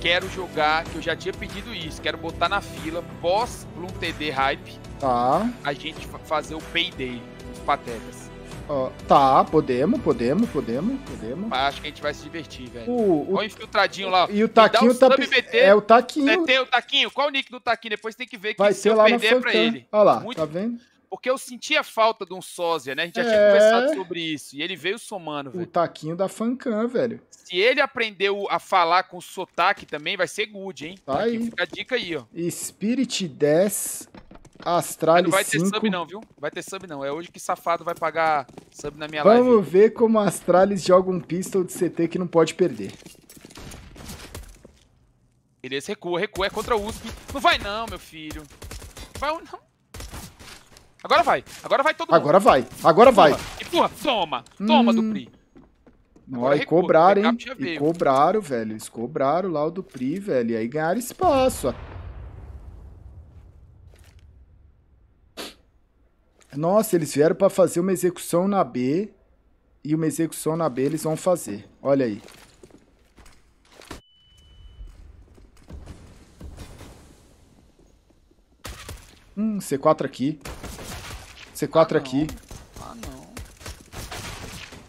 Quero jogar, que eu já tinha pedido isso. Quero botar na fila pós Bloom TD Hype. Tá. A gente fazer o payday dos patetas. Uh, tá, podemos, podemos, podemos, podemos. Mas acho que a gente vai se divertir, velho. O, o... Olha o infiltradinho lá. E o Taquinho tá. é o Taquinho. BT, o Taquinho. Qual o nick do Taquinho? Depois tem que ver que vai ser lá perder pra ele. Olha lá, Muito... tá vendo? Porque eu sentia falta de um sósia, né? A gente já é... tinha conversado sobre isso. E ele veio somando, velho. O taquinho da Fancan, velho. Se ele aprendeu a falar com sotaque também, vai ser good, hein? Tá aí. Fica a dica aí, ó. Spirit 10 Astralis Não vai ter 5. sub não, viu? Vai ter sub não. É hoje que safado vai pagar sub na minha Vamos live. Vamos ver como a Astralis joga um pistol de CT que não pode perder. Beleza, recua, recua. É contra o USP. Não vai não, meu filho. Vai não. Agora vai. Agora vai todo Agora vai. Agora vai. Empurra. Toma. Toma, hum. Dupri. Ó, e cobraram, hein? E cobraram, velho. Eles cobraram lá o Dupri, velho. E aí ganharam espaço. Nossa, eles vieram para fazer uma execução na B. E uma execução na B eles vão fazer. Olha aí. Hum, C4 aqui. C4 ah, aqui. Ah, não.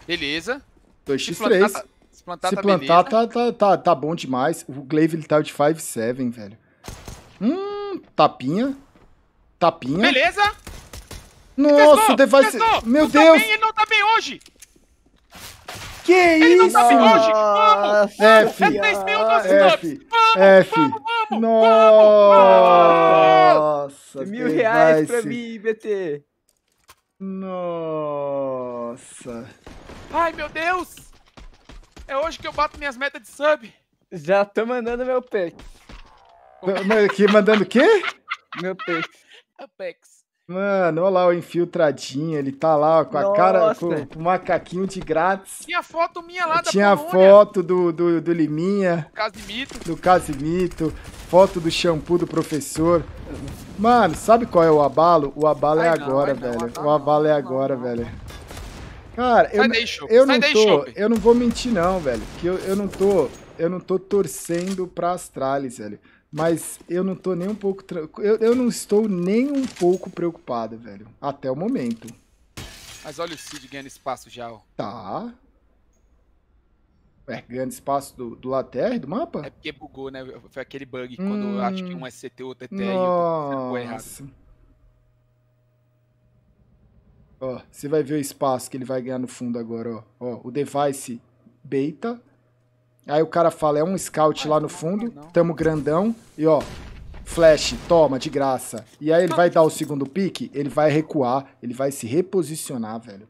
Beleza. 2x3. Tá- se, plantar, se tá, plantar tá, tá, tá, tá, bom demais. O Glaive, ele tá de 5-7, velho. Hum, tapinha. Tapinha. Beleza. Nossa, o Device... Testou. Meu não Deus! Tá bem, ele não tá bem hoje! Que ele isso? Não tá bem hoje! Vamos! F! É 3 mil dos F! Vamos, F! Vamos, vamos, Nossa! Mil reais pra mim, BT! Nossa! Ai, meu Deus! É hoje que eu bato minhas metas de sub! Já tô mandando meu pack. mandando o quê? Meu pack. É Apex. Mano, olha lá o infiltradinho, ele tá lá ó, com a Nossa. cara, com, o macaquinho de grátis. Tinha foto minha lá da Tinha Polônia. foto do, do, do Liminha. Do Casimito. Do Casimito. Foto do shampoo do professor. Mano, sabe qual é o abalo? O abalo é não, agora, velho. Não, o abalo é agora, velho. Cara, eu, daí, eu não daí, tô, eu não vou mentir não, velho, que eu, eu não tô, eu não tô torcendo pra Astralis, velho. Mas eu não tô nem um pouco. Tra... Eu, eu não estou nem um pouco preocupado, velho. Até o momento. Mas olha o Cid ganhando espaço já, ó. Tá. É, ganhando espaço do, do lado do mapa? É porque bugou, né? Foi aquele bug hum, quando eu acho que um hum. é CT, outro é TR. Nossa. errado. Ó, você vai ver o espaço que ele vai ganhar no fundo agora, ó. Ó, o device beta Aí o cara fala, é um scout lá no fundo, tamo grandão, e ó, flash, toma, de graça. E aí ele vai dar o segundo pique, ele vai recuar, ele vai se reposicionar, velho.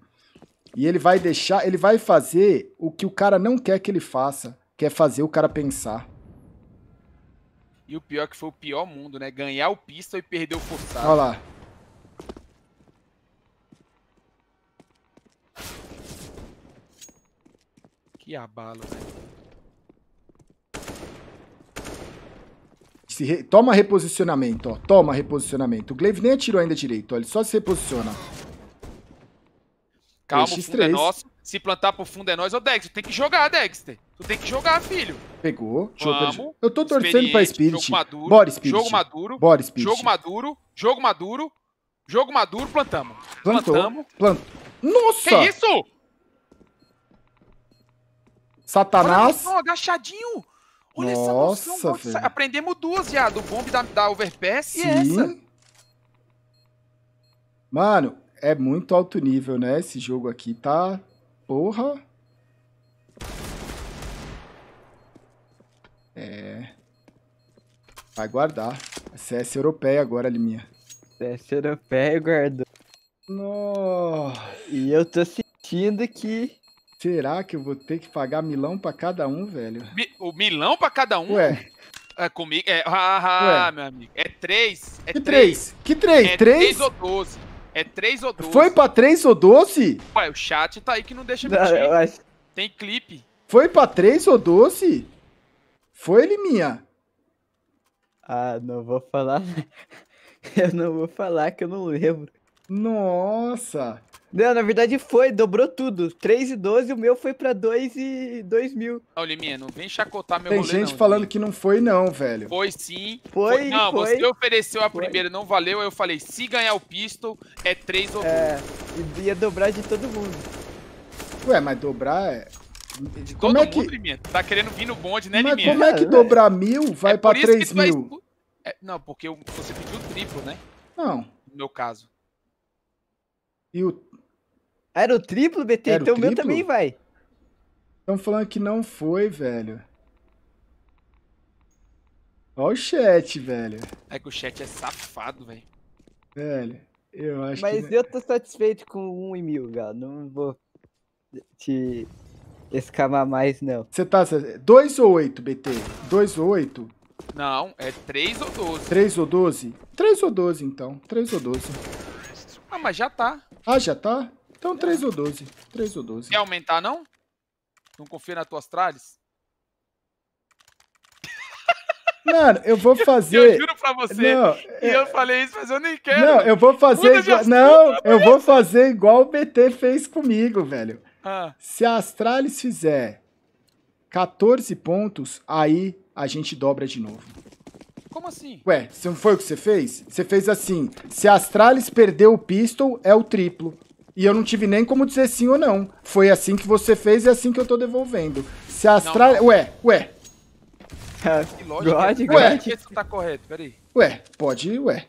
E ele vai deixar, ele vai fazer o que o cara não quer que ele faça, quer é fazer o cara pensar. E o pior é que foi o pior mundo, né? Ganhar o pistol e perder o forçado. Olha lá. Que abalo, velho. Né? Se re... Toma reposicionamento, ó. Toma reposicionamento. O Glaive nem atirou ainda direito, ó. Ele só se reposiciona. Calma, Peixe o fundo é nosso. Se plantar pro fundo é nós. Ô, Dexter, tu tem que jogar, Dexter. Tu tem que jogar, filho. Pegou. Vamos. Eu tô torcendo pra Spirit. Jogo maduro. Bora, Spirit. Jogo maduro. Bora, Spirit. Jogo maduro. Jogo maduro. Jogo maduro, plantamos. Plantou. Plantamos. Plantou. Nossa! Que isso? Satanás. Olha, agachadinho. Olha Nossa, essa noção. Aprendemos duas já, do bomb da, da Overpass Sim. e essa. Mano, é muito alto nível, né? Esse jogo aqui tá... Porra! É... Vai guardar. CS europeia agora, Liminha. CS europeia guardou. Nossa! E eu tô sentindo que Será que eu vou ter que pagar milão para cada um, velho? Mi, o milão para cada um? Ué. É comigo? É, ah, ah, ah meu amigo. É três. É que três? três? Que três? É três? três ou doze. É três ou doze. Foi pra três ou doze? Ué, o chat tá aí que não deixa mentir. Não, Tem clipe. Foi pra três ou doze? Foi, minha? Ah, não vou falar. eu não vou falar que eu não lembro. Nossa! Não, na verdade foi, dobrou tudo. 3 e 12, o meu foi pra 2 e 2 mil. Não, Liminha, não vem chacotar meu Tem rolê, gente não, falando Liminha. que não foi não, velho. Foi sim. Foi, foi. Não, foi. você ofereceu a foi. primeira, não valeu, aí eu falei, se ganhar o pistol, é 3 ou 2. É, ia dobrar de todo mundo. Ué, mas dobrar é... De como todo é que... mundo, Liminha. Tá querendo vir no bonde, né, mas Liminha? como é que é. dobrar mil é vai é pra 3 mil? Vai... É, não, porque você pediu o triplo, né? Não. No meu caso. E o era o triplo, BT? Era então o meu também vai. Estão falando que não foi, velho. Olha o chat, velho. É que o chat é safado, velho. Velho, eu acho Mas que... É- eu tô satisfeito com 1 e mil, velho. Não vou te escamar mais, não. Você tá... 2 ou 8, BT? 2 ou 8? Não, é 3 ou 12. 3 ou 12? 3 ou 12, então. 3 ou 12. Ah, mas já tá. Ah, já tá? Então 3 ou 12. 3 ou 12. Quer aumentar, não? Não confia nas tuas tralhas? Mano, eu vou fazer. Eu juro pra você. Não, e eu... eu é- falei isso, mas eu nem quero. Não, eu vou fazer. Igual... Não, eu vou fazer igual o BT fez comigo, velho. Ah. Se a Astralis fizer 14 pontos, aí a gente dobra de novo. Como assim? Ué, se não foi o que você fez? Você fez assim. Se a Astralis perder o pistol, é o triplo. E eu não tive nem como dizer sim ou não. Foi assim que você fez e é assim que eu tô devolvendo. Se a Austrália. Ué, ué. Ah, que lógico, God, God. Ué. Que tá correto, peraí. Ué, pode ir, ué.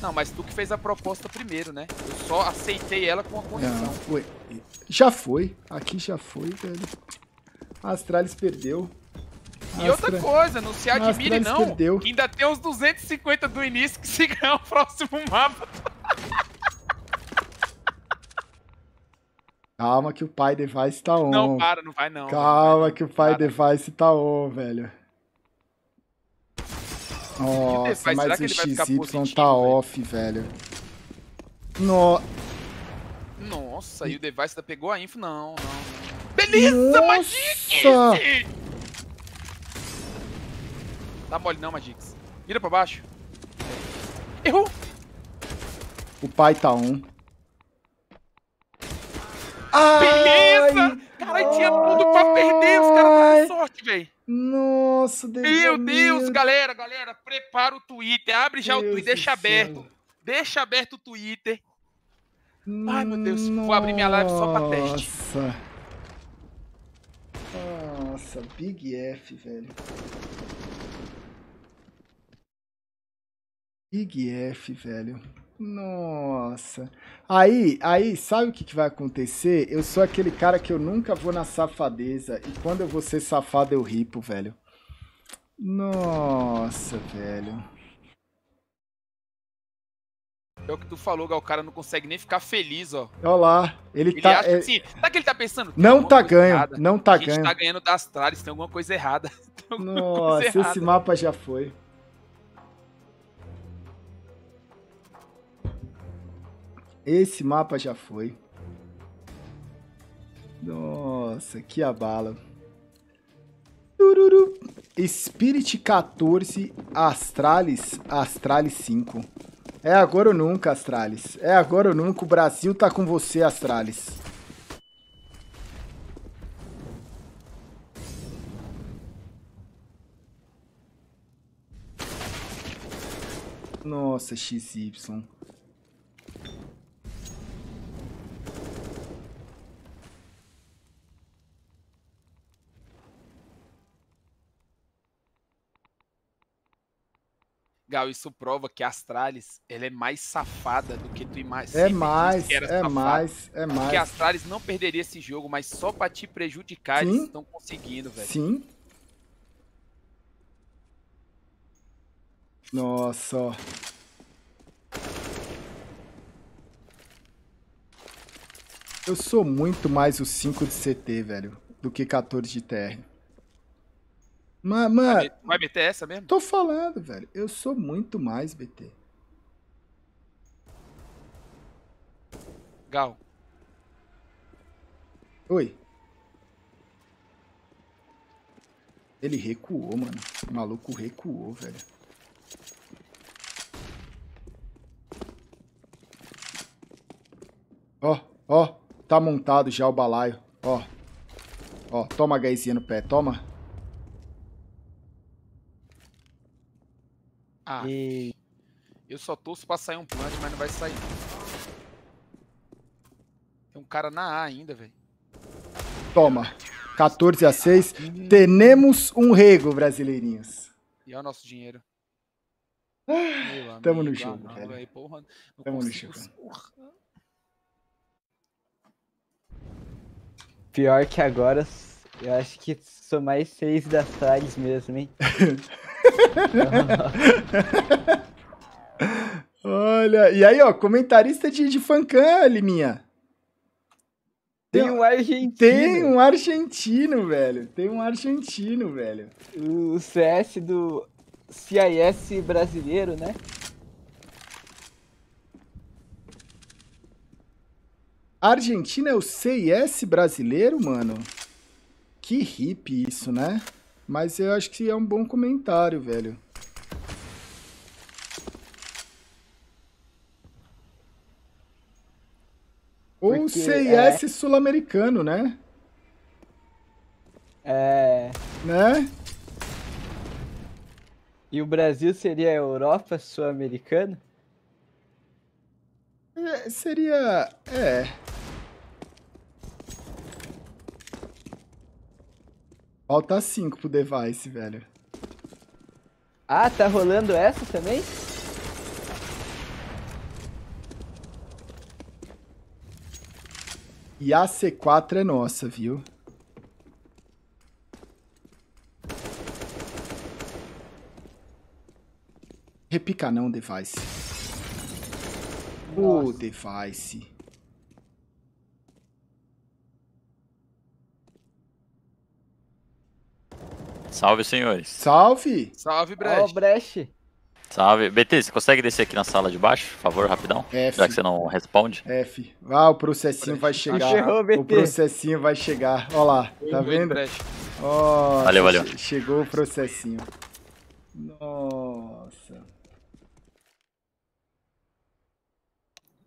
Não, mas tu que fez a proposta primeiro, né? Eu só aceitei ela com a condição. Não, ué. Já foi. Aqui já foi, velho. A Astralis perdeu. E Astra. outra coisa, não se admire Astra não, perdeu. ainda tem uns 250 do início que se ganhar o próximo mapa. Calma que o pai device tá on. Não, para, não vai não. Calma que o pai para. device tá on, velho. Nossa, mas o XY tá positivo, tá off, velho. No... Nossa, e o device ainda pegou a info? Não, não. Beleza, Magic! Dá mole não, Magix. Vira pra baixo. Errou! O pai tá um. Beleza! Caralho, tinha tudo pra perder, os caras tá com sorte, velho. Nossa, Deus Meu é Deus, Deus, galera, galera, prepara o Twitter, abre já Deus o Twitter, deixa aberto. Deixa aberto o Twitter. Ai, meu Deus, vou abrir minha live só pra teste. Nossa. Nossa, Big F, velho. Big F, velho. Nossa. Aí, aí, sabe o que, que vai acontecer? Eu sou aquele cara que eu nunca vou na safadeza. E quando eu vou ser safado, eu ripo, velho. Nossa, velho. É o que tu falou, Gal. O cara não consegue nem ficar feliz, ó. Olha lá. Ele, ele tá. Acha, é... assim, que ele tá pensando? Não tá ganho. Errada. Não tá ganho. A gente tá ganho. tá ganhando das Astralis, tem alguma coisa errada. Alguma Nossa, coisa errada. esse mapa já foi. Esse mapa já foi. Nossa, que abala. Tururu. Spirit 14, Astralis, Astralis 5. É agora ou nunca, Astralis. É agora ou nunca. O Brasil tá com você, Astralis. Nossa, XY. Gal, isso prova que a Astralis ela é mais safada do que tu imaginas. É, é mais, é mais, é mais. Porque a Astralis não perderia esse jogo, mas só pra te prejudicar Sim. eles estão conseguindo, velho. Sim. Nossa. Eu sou muito mais o 5 de CT, velho, do que 14 de TR. Mas, mas, vai é meter essa mesmo? Tô falando, velho. Eu sou muito mais BT. Gal. Oi. Ele recuou, mano. O maluco recuou, velho. Ó, ó. Tá montado já o balaio. Ó. Ó, toma a no pé. Toma. Ah. E... Eu só torço pra sair um plant, mas não vai sair. Tem um cara na A ainda, velho. Toma. 14 a 6. Ah, hum. Tenemos um rego, brasileirinhos. E olha o nosso dinheiro. Meu Tamo no jogo, ah, velho. Porra, Tamo consigo, no jogo. Pior que agora, eu acho que sou mais seis das Salles mesmo, hein? Olha, e aí, ó, comentarista de, de fancam, minha. Tem um argentino. Tem um argentino, velho. Tem um argentino, velho. O CS do CIS brasileiro, né? Argentina é o CIS brasileiro, mano? Que hippie isso, né? Mas eu acho que é um bom comentário, velho. Ou CS é... sul-americano, né? É. Né? E o Brasil seria a Europa sul-americana? É, seria. É. Falta 5 pro device, velho. Ah, tá rolando essa também? E a C4 é nossa, viu? Repica não, device. Nossa. Ô, device. Salve, senhores. Salve! Salve, Brecht. Ó, oh, Brecht. Salve. BT, você consegue descer aqui na sala de baixo, por favor, rapidão? F. Já que você não responde. F. Ah, o processinho Brecht. vai chegar. BT. O processinho vai chegar. Olha lá, tá vendo? Oh, valeu, valeu. chegou o processinho. Nossa.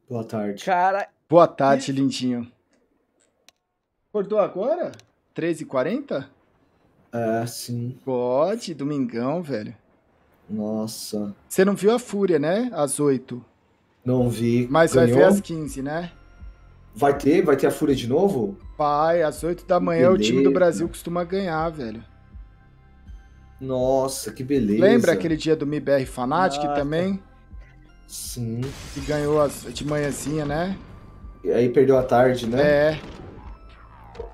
Boa tarde. Cara. Boa tarde, Isso. lindinho. Acordou agora? 13h40? É, sim. God, domingão, velho. Nossa. Você não viu a Fúria, né? Às 8. Não vi. Mas Ganhou? vai ver às 15, né? Vai ter? Vai ter a Fúria de novo? pai às 8 da que manhã beleza. É o time do Brasil costuma ganhar, velho. Nossa, que beleza. Lembra aquele dia do MIBR Fanatic ah, também? Sim. Que ganhou as, de manhãzinha, né? E aí perdeu a tarde, né? É.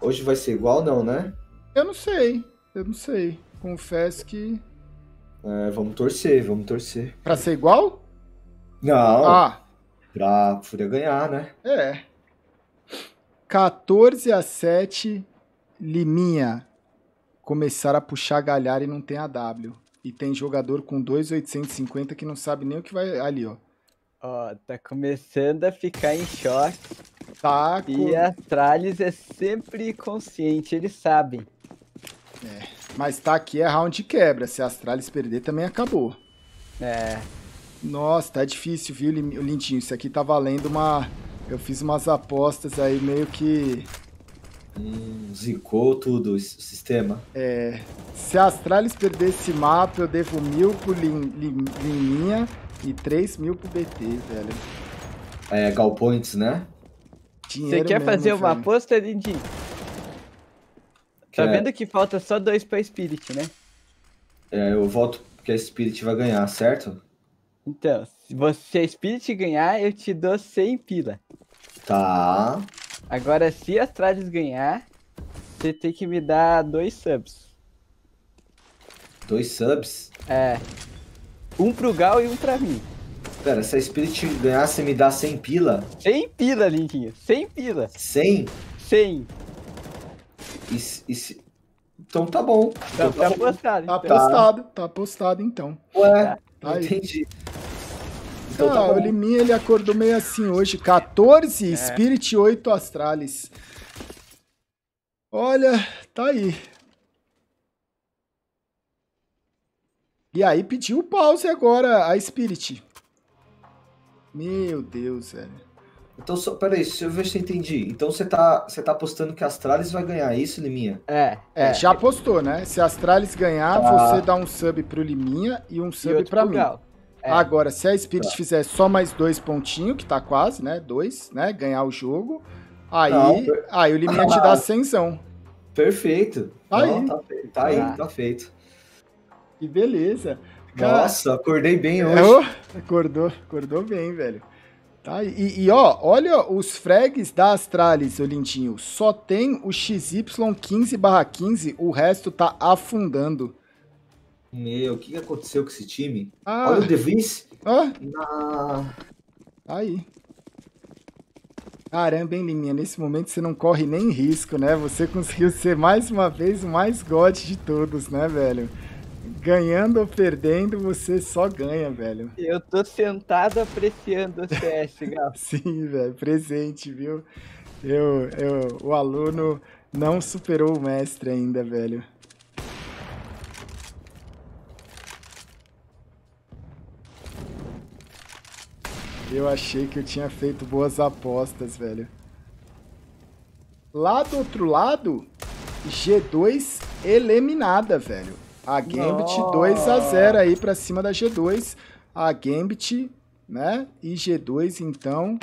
Hoje vai ser igual, não, né? Eu não sei. Eu não sei. Confesso que. É, vamos torcer, vamos torcer. Pra ser igual? Não. Ah. Pra poder ganhar, né? É. 14 a 7, Liminha. Começar a puxar galhar e não tem AW. E tem jogador com 2,850 que não sabe nem o que vai. Ali, ó. Ó, oh, tá começando a ficar em choque. Tá. E a Astralis é sempre consciente, eles sabem. É, mas tá aqui é round de quebra. Se a Astralis perder, também acabou. É. Nossa, tá difícil, viu, Lindinho? Isso aqui tá valendo uma... Eu fiz umas apostas aí meio que... Hum, zicou tudo o sistema. É. Se a Astralis perder esse mapa, eu devo mil pro Lin, Lin, Lininha e três mil pro BT, velho. É, Points, né? Dinheiro Você quer mesmo, fazer uma aposta, Lindinho? Tá é- vendo que falta só dois pra Spirit, né? É, eu volto porque a Spirit vai ganhar, certo? Então, se, você, se a Spirit ganhar, eu te dou 100 pila. Tá. Agora, se a Astralis ganhar, você tem que me dar dois subs. Dois subs? É. Um pro Gal e um pra mim. Pera, se a Spirit ganhar, você me dá 100 pila? 100 pila, Lindinho. 100 pila. 100? 100. Então tá bom. Tá, tá, tá então. postado. Tá postado, tá postado então. Ué, tá entendi. Então, tá o Liminha ele acordou meio assim hoje. 14, é. Spirit 8 Astralis. Olha, tá aí. E aí pediu pause agora a Spirit. Meu Deus, velho. Então, só, peraí, deixa eu ver se eu entendi. Então você tá, você tá apostando que a Astralis vai ganhar, é isso, Liminha? É, é. Já apostou, né? Se a Astralis ganhar, tá. você dá um sub pro Liminha e um sub e pra mim. É. Agora, se a Spirit tá. fizer só mais dois pontinhos, que tá quase, né? Dois, né? Ganhar o jogo. Aí, aí o Liminha te dá ascensão. Perfeito. Tá aí. Não, tá, tá aí, tá. tá feito. Que beleza. Cara... Nossa, acordei bem hoje. Eu... Acordou, acordou bem, velho. Tá? E, e, ó, olha os frags da Astralis, Olindinho. Só tem o XY15/15, o resto tá afundando. Meu, o que aconteceu com esse time? Ah. Olha o Devis. Ah. Na... Tá aí. Caramba, hein, Liminha? Nesse momento você não corre nem risco, né? Você conseguiu ser mais uma vez o mais god de todos, né, velho? Ganhando ou perdendo, você só ganha, velho. Eu tô sentado apreciando o CS, Gal. Sim, velho, presente, viu? Eu, eu, o aluno não superou o mestre ainda, velho. Eu achei que eu tinha feito boas apostas, velho. Lá do outro lado, G2 eliminada, velho. A Gambit 2 x 0 aí pra cima da G2. A Gambit, né? E G2 então.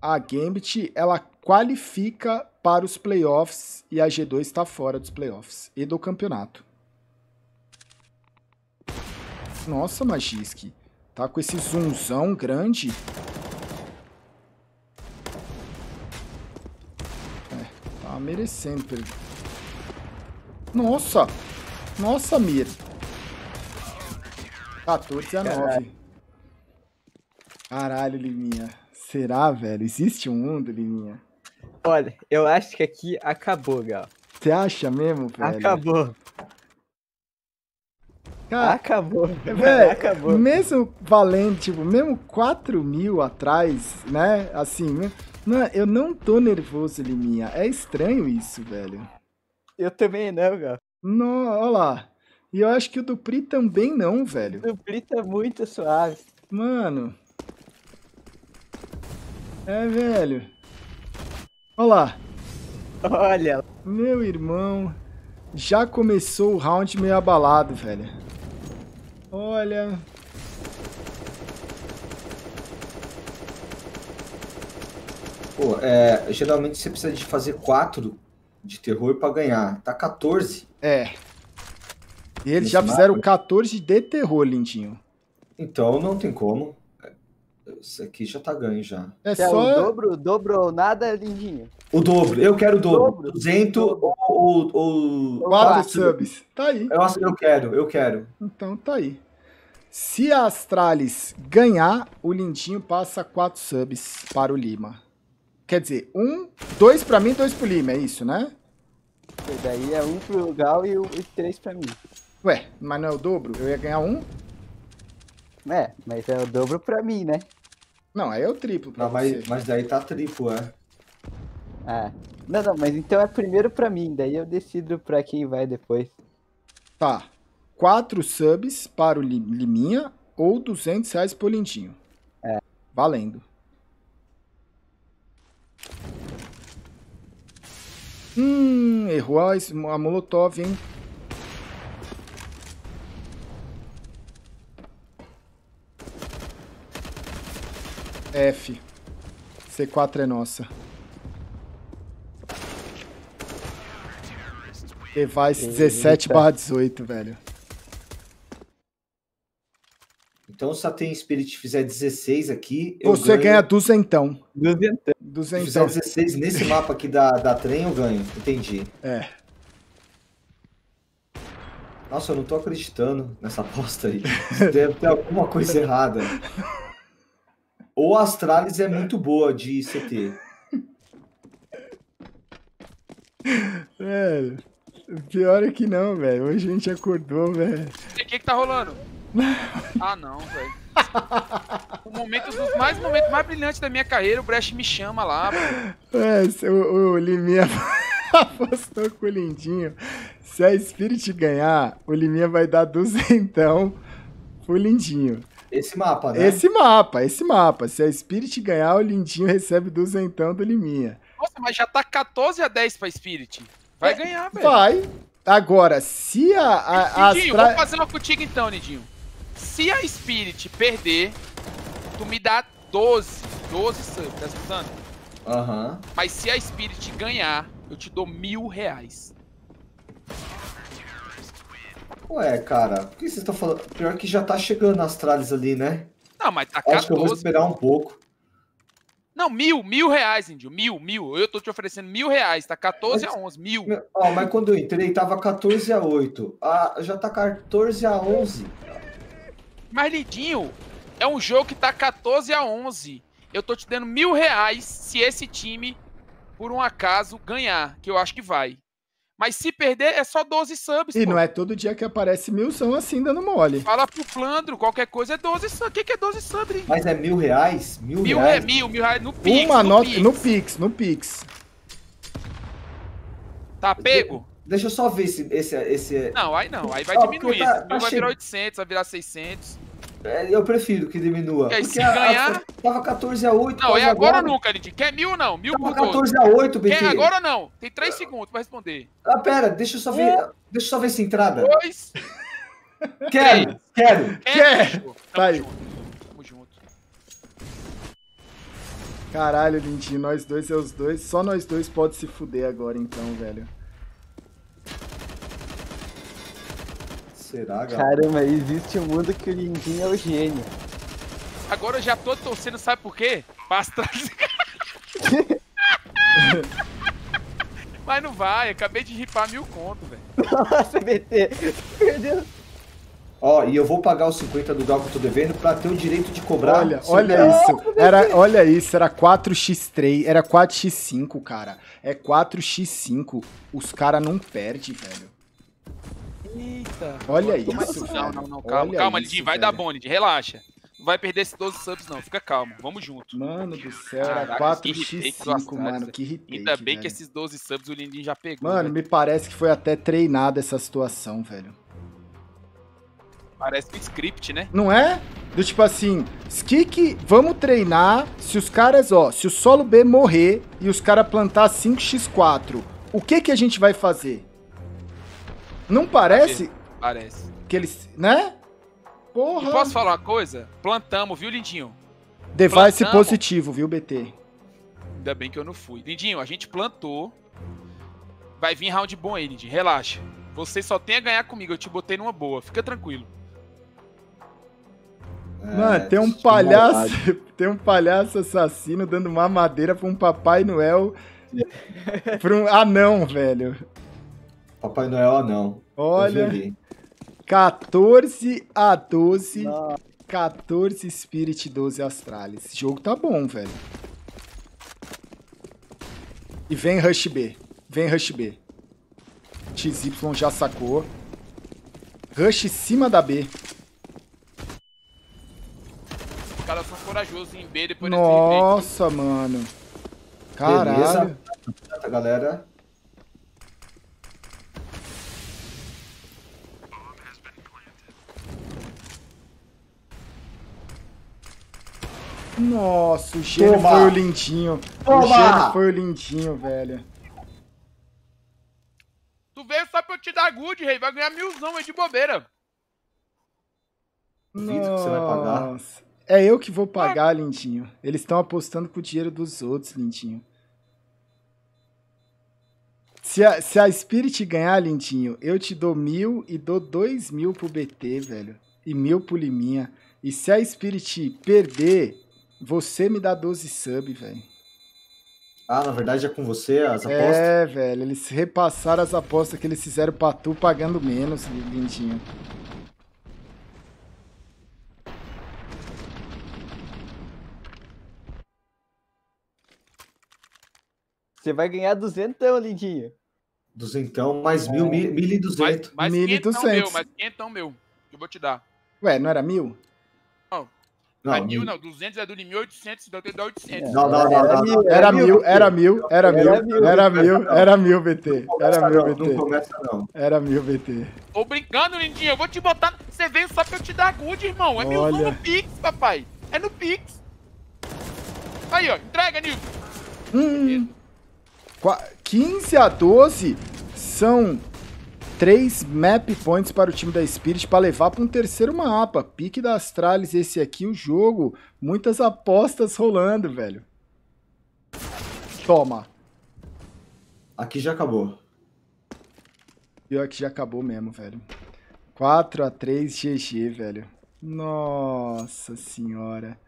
A Gambit, ela qualifica para os playoffs e a G2 está fora dos playoffs e do campeonato. Nossa, Magiski. Tá com esse zoomzão grande. É, tá merecendo perder. Nossa! Nossa, Mir. 14, a 9. Caralho Liminha. Será, velho? Existe um mundo, Liminha? Olha, eu acho que aqui acabou, Gal. Você acha mesmo, velho? Acabou. Cara, acabou. Velho, acabou. Mesmo valendo, tipo, mesmo 4 mil atrás, né? Assim, né? não, eu não tô nervoso, Liminha. É estranho isso, velho. Eu também não, cara. Não, olha lá. E eu acho que o Dupri também não, velho. O Dupri tá muito suave. Mano. É, velho. Olha lá. Olha. Meu irmão. Já começou o round meio abalado, velho. Olha. Pô, é, geralmente você precisa de fazer quatro de terror para ganhar. Tá 14. É. E eles já fizeram mapa. 14 de terror, lindinho. Então não tem como. Isso aqui já tá ganho já. É, só é o dobro, dobro ou nada, é lindinho. O dobro, eu quero o dobro. dobro. 200 ou, então quatro 4 subs. Tá aí. Eu, eu quero, eu quero. Então tá aí. Se a Astralis ganhar, o Lindinho passa 4 subs para o Lima. Quer dizer, um, dois pra mim e dois pro Lima, é isso, né? E daí é um pro Gal e, um, e três pra mim. Ué, mas não é o dobro? Eu ia ganhar um? É, mas é o dobro pra mim, né? Não, aí é o triplo pra não, ah, você. Mas, mas daí tá triplo, é. Ah. Não, não, mas então é primeiro pra mim, daí eu decido pra quem vai depois. Tá. Quatro subs para o Liminha ou 200 reais por lindinho. É. Valendo. Hum, errou a, a molotov, hein? F. C4 é nossa. Device 17 barra 18, velho. Então, só Tem Spirit fizer 16 aqui... Você ganho... ganha duzentão. Duzentão. 200. Se fizer 16 nesse mapa aqui da, da trem, eu ganho. Entendi. É. Nossa, eu não tô acreditando nessa aposta aí. Deve ter alguma coisa errada. Ou a Astralis é muito boa de CT. Velho, pior é que não, velho. Hoje a gente acordou, velho. O que que tá rolando? ah, não, velho o momento dos mais, momento mais brilhante da minha carreira, o Brecht me chama lá. É, o, o Liminha apostou com o Lindinho. Se a Spirit ganhar, o Liminha vai dar duzentão pro Lindinho. Esse mapa, né? Esse mapa, esse mapa. Se a Spirit ganhar, o Lindinho recebe duzentão do Liminha. Nossa, mas já tá 14 a 10 pra Spirit. Vai é, ganhar, velho. Vai. Agora, se a. a Lindinho, Astra... vou fazer uma contigo então, Lindinho. Se a Spirit perder, tu me dá 12. 12 subs, tá escutando? Aham. Uhum. Mas se a Spirit ganhar, eu te dou mil reais. Ué, cara, por que vocês estão falando? Pior que já tá chegando as tralhas ali, né? Não, mas tá 14. Acho que eu vou esperar um pouco. Não, mil, mil reais, Índio. Mil, mil. Eu tô te oferecendo mil reais. Tá 14 mas, a 11, mil. Ó, mas quando eu entrei, tava 14 a 8. Ah, já tá 14 a 11. Mas, Lidinho, é um jogo que tá 14 a 11. Eu tô te dando mil reais se esse time, por um acaso, ganhar, que eu acho que vai. Mas se perder, é só 12 subs. E pô. não é todo dia que aparece mil são assim dando mole. Fala pro Flandro, qualquer coisa é 12 subs. O que, que é 12 subs? Mas é mil reais? Mil, mil reais? É mil, mil reais no Pix. Uma no nota Pix. no Pix, no Pix. Tá pego? De, deixa eu só ver esse, esse, esse... É- não, aí não. Aí vai ah, diminuir. Tá, tá vai virar 800, vai virar 600. É, eu prefiro que diminua. É, se ganhar. A, tava 14 a 8. Não, é agora, agora ou nunca, Lindy. Quer mil ou não? Mil tava por 14 gol. a 8, BT. Quer agora ou não? Tem 3 segundos pra responder. Ah, pera, deixa eu só ver. Um, deixa eu só ver essa entrada. Dois. Quero, quero, é, quero. Vai. Tá tamo junto. Caralho, Lindy, nós dois é os dois. Só nós dois pode se fuder agora, então, velho. Será, galera? Caramba, existe um mundo que o Lindinho é o gênio. Agora eu já tô torcendo, sabe por quê? Pastra. Mas não vai, acabei de ripar mil conto, velho. Nossa, BT, perdeu. Ó, e eu vou pagar os 50 do Gal que eu tô devendo pra ter o direito de cobrar. Olha, olha isso. era, olha isso, era 4x3, era 4x5, cara. É 4x5. Os caras não perdem, velho. Eita. Olha isso. Não, não, não. Calma, Olha calma, Lidinho. Vai dar bom, Lidinho. Relaxa. Não vai perder esses 12 subs, não. Fica calmo. Vamos junto. Mano do céu, era 4x5, é mano. Que retake, Ainda bem velho. que esses 12 subs o Lindin já pegou. Mano, velho. Né? me parece que foi até treinada essa situação, velho. Parece um script, né? Não é? Do tipo assim, Skik, vamos treinar. Se os caras, ó, se o solo B morrer e os caras plantar 5x4, o que que a gente vai fazer? Não parece? Parece. Que eles. Né? Porra. Eu posso falar uma coisa? Plantamos, viu, Lindinho? Device plantamos. positivo, viu, BT? Ainda bem que eu não fui. Lindinho, a gente plantou. Vai vir round bom aí, Lindinho. Relaxa. Você só tem a ganhar comigo. Eu te botei numa boa. Fica tranquilo. É, Mano, é, tem um palhaço, tem um palhaço assassino dando uma madeira pra um Papai Noel, é. pra um anão, velho. Papai Noel não. Olha. 14 a 12. Não. 14 Spirit, 12 Astralis. Esse jogo tá bom, velho. E vem Rush B. Vem Rush B. XY já sacou. Rush em cima da B. Os caras são corajosos em B depois Nossa, mano. Caralho. Beleza, galera. Nossa, o cheiro Toma. foi o lindinho. Toma. O cheiro foi o lindinho, velho. Tu veio só pra eu te dar good, rei. Vai ganhar milzão aí de bobeira. Nossa. É eu que vou pagar, ah. Lindinho. Eles estão apostando com o dinheiro dos outros, Lindinho. Se a, se a Spirit ganhar, Lindinho, eu te dou mil e dou dois mil pro BT, velho. E mil pro Liminha. E se a Spirit perder, você me dá 12 sub, velho. Ah, na verdade é com você as é, apostas? É, velho, eles repassaram as apostas que eles fizeram pra tu pagando menos, lindinho. Você vai ganhar duzentão, lindinho. Duzentão mais é. mil, mil, e duzentos. Mais, mais mil e duzentos. meu, mais quinhentão meu. Eu vou te dar. Ué, não era mil? Não, não, a mil não, 200 é do de 1800, então tem que dar 800. Não, não, não. não, Era mil, era mil, era mil, era mil, era mil, era mil, BT. Era mil, BT. Não começa não. Era mil, BT. Tô brincando, lindinha. eu vou te botar. Você veio só pra eu te dar good, irmão. É mil no Pix, papai. É no Pix. Aí, ó, entrega, Nilton. Hum. 15 a 12 são Três map points para o time da Spirit para levar para um terceiro mapa. Pique da Astralis, esse aqui o jogo. Muitas apostas rolando, velho. Toma. Aqui já acabou. Pior que já acabou mesmo, velho. 4 a 3 GG, velho. Nossa senhora.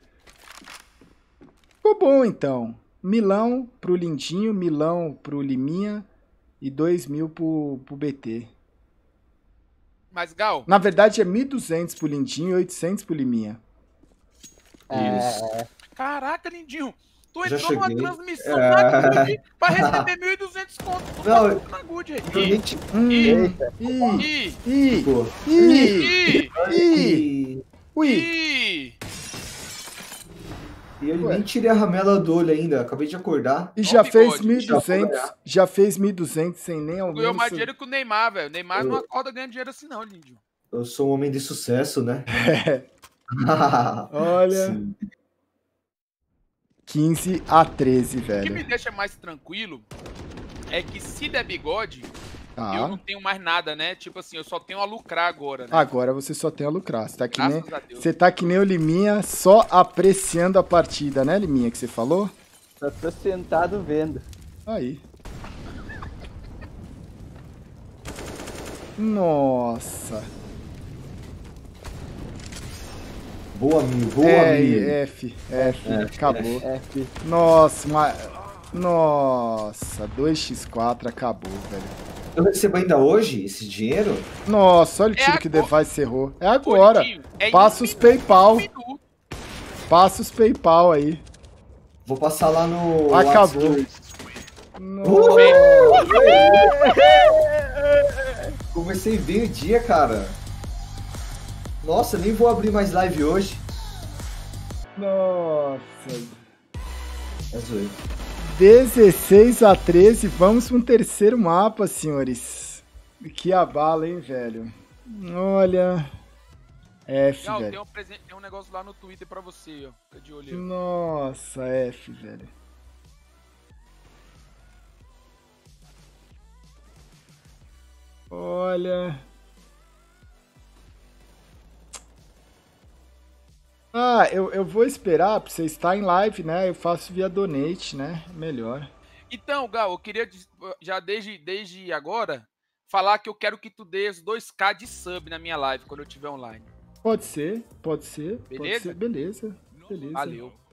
Ficou bom, então. Milão pro Lindinho, Milão pro Liminha e 2 mil pro, pro BT. Mas, Gal. Na verdade, é 1.200 pro Lindinho e 800 pro Liminha. É. Isso. É... Caraca, Lindinho. Tu entrando entrou numa transmissão é... pra receber 1.200 conto Não, na Good. I. I. I. I. I. I. I. I. I. I. I. I. E eu Ué. nem tirei a ramela do olho ainda, acabei de acordar. E né? já fez 1.200, já fez 1.200 sem nem ao menos... Ganhou mais dinheiro que o Neymar, velho. O Neymar eu... não acorda ganhando dinheiro assim não, Lídio. Eu sou um homem de sucesso, né? É. Olha... Sim. 15 a 13, velho. O que me deixa mais tranquilo é que se der bigode, ah. Eu não tenho mais nada, né? Tipo assim, eu só tenho a lucrar agora. Né? Agora você só tem a lucrar. Você tá, que nem, você tá que nem o Liminha, só apreciando a partida, né, Liminha, que você falou? Só tô sentado vendo. Aí. Nossa. Boa, amigo. Boa, é, é, F, F, é, F, acabou. F. Nossa, mas Nossa, 2x4 acabou, velho. Eu recebo ainda hoje esse dinheiro? Nossa, olha o é é tiro é que Device errou. É agora. É Passa os PayPal. Passa os PayPal aí. Vou passar lá no. Acabou. Comecei bem o dia, cara. Nossa, nem vou abrir mais live hoje. Nossa. É zoeira. 16 a 13, vamos para um terceiro mapa, senhores. Que abala, hein, velho. Olha. F, Legal, velho. Tem um, presente, tem um negócio lá no Twitter pra você, ó. Fica de olho. Nossa, F, velho. Olha. Ah, eu, eu vou esperar, pra você estar em live, né? Eu faço via donate, né? Melhor. Então, Gal, eu queria já desde, desde agora falar que eu quero que tu dê os 2k de sub na minha live quando eu estiver online. Pode ser, pode ser. Beleza? Pode ser, beleza, beleza. Valeu.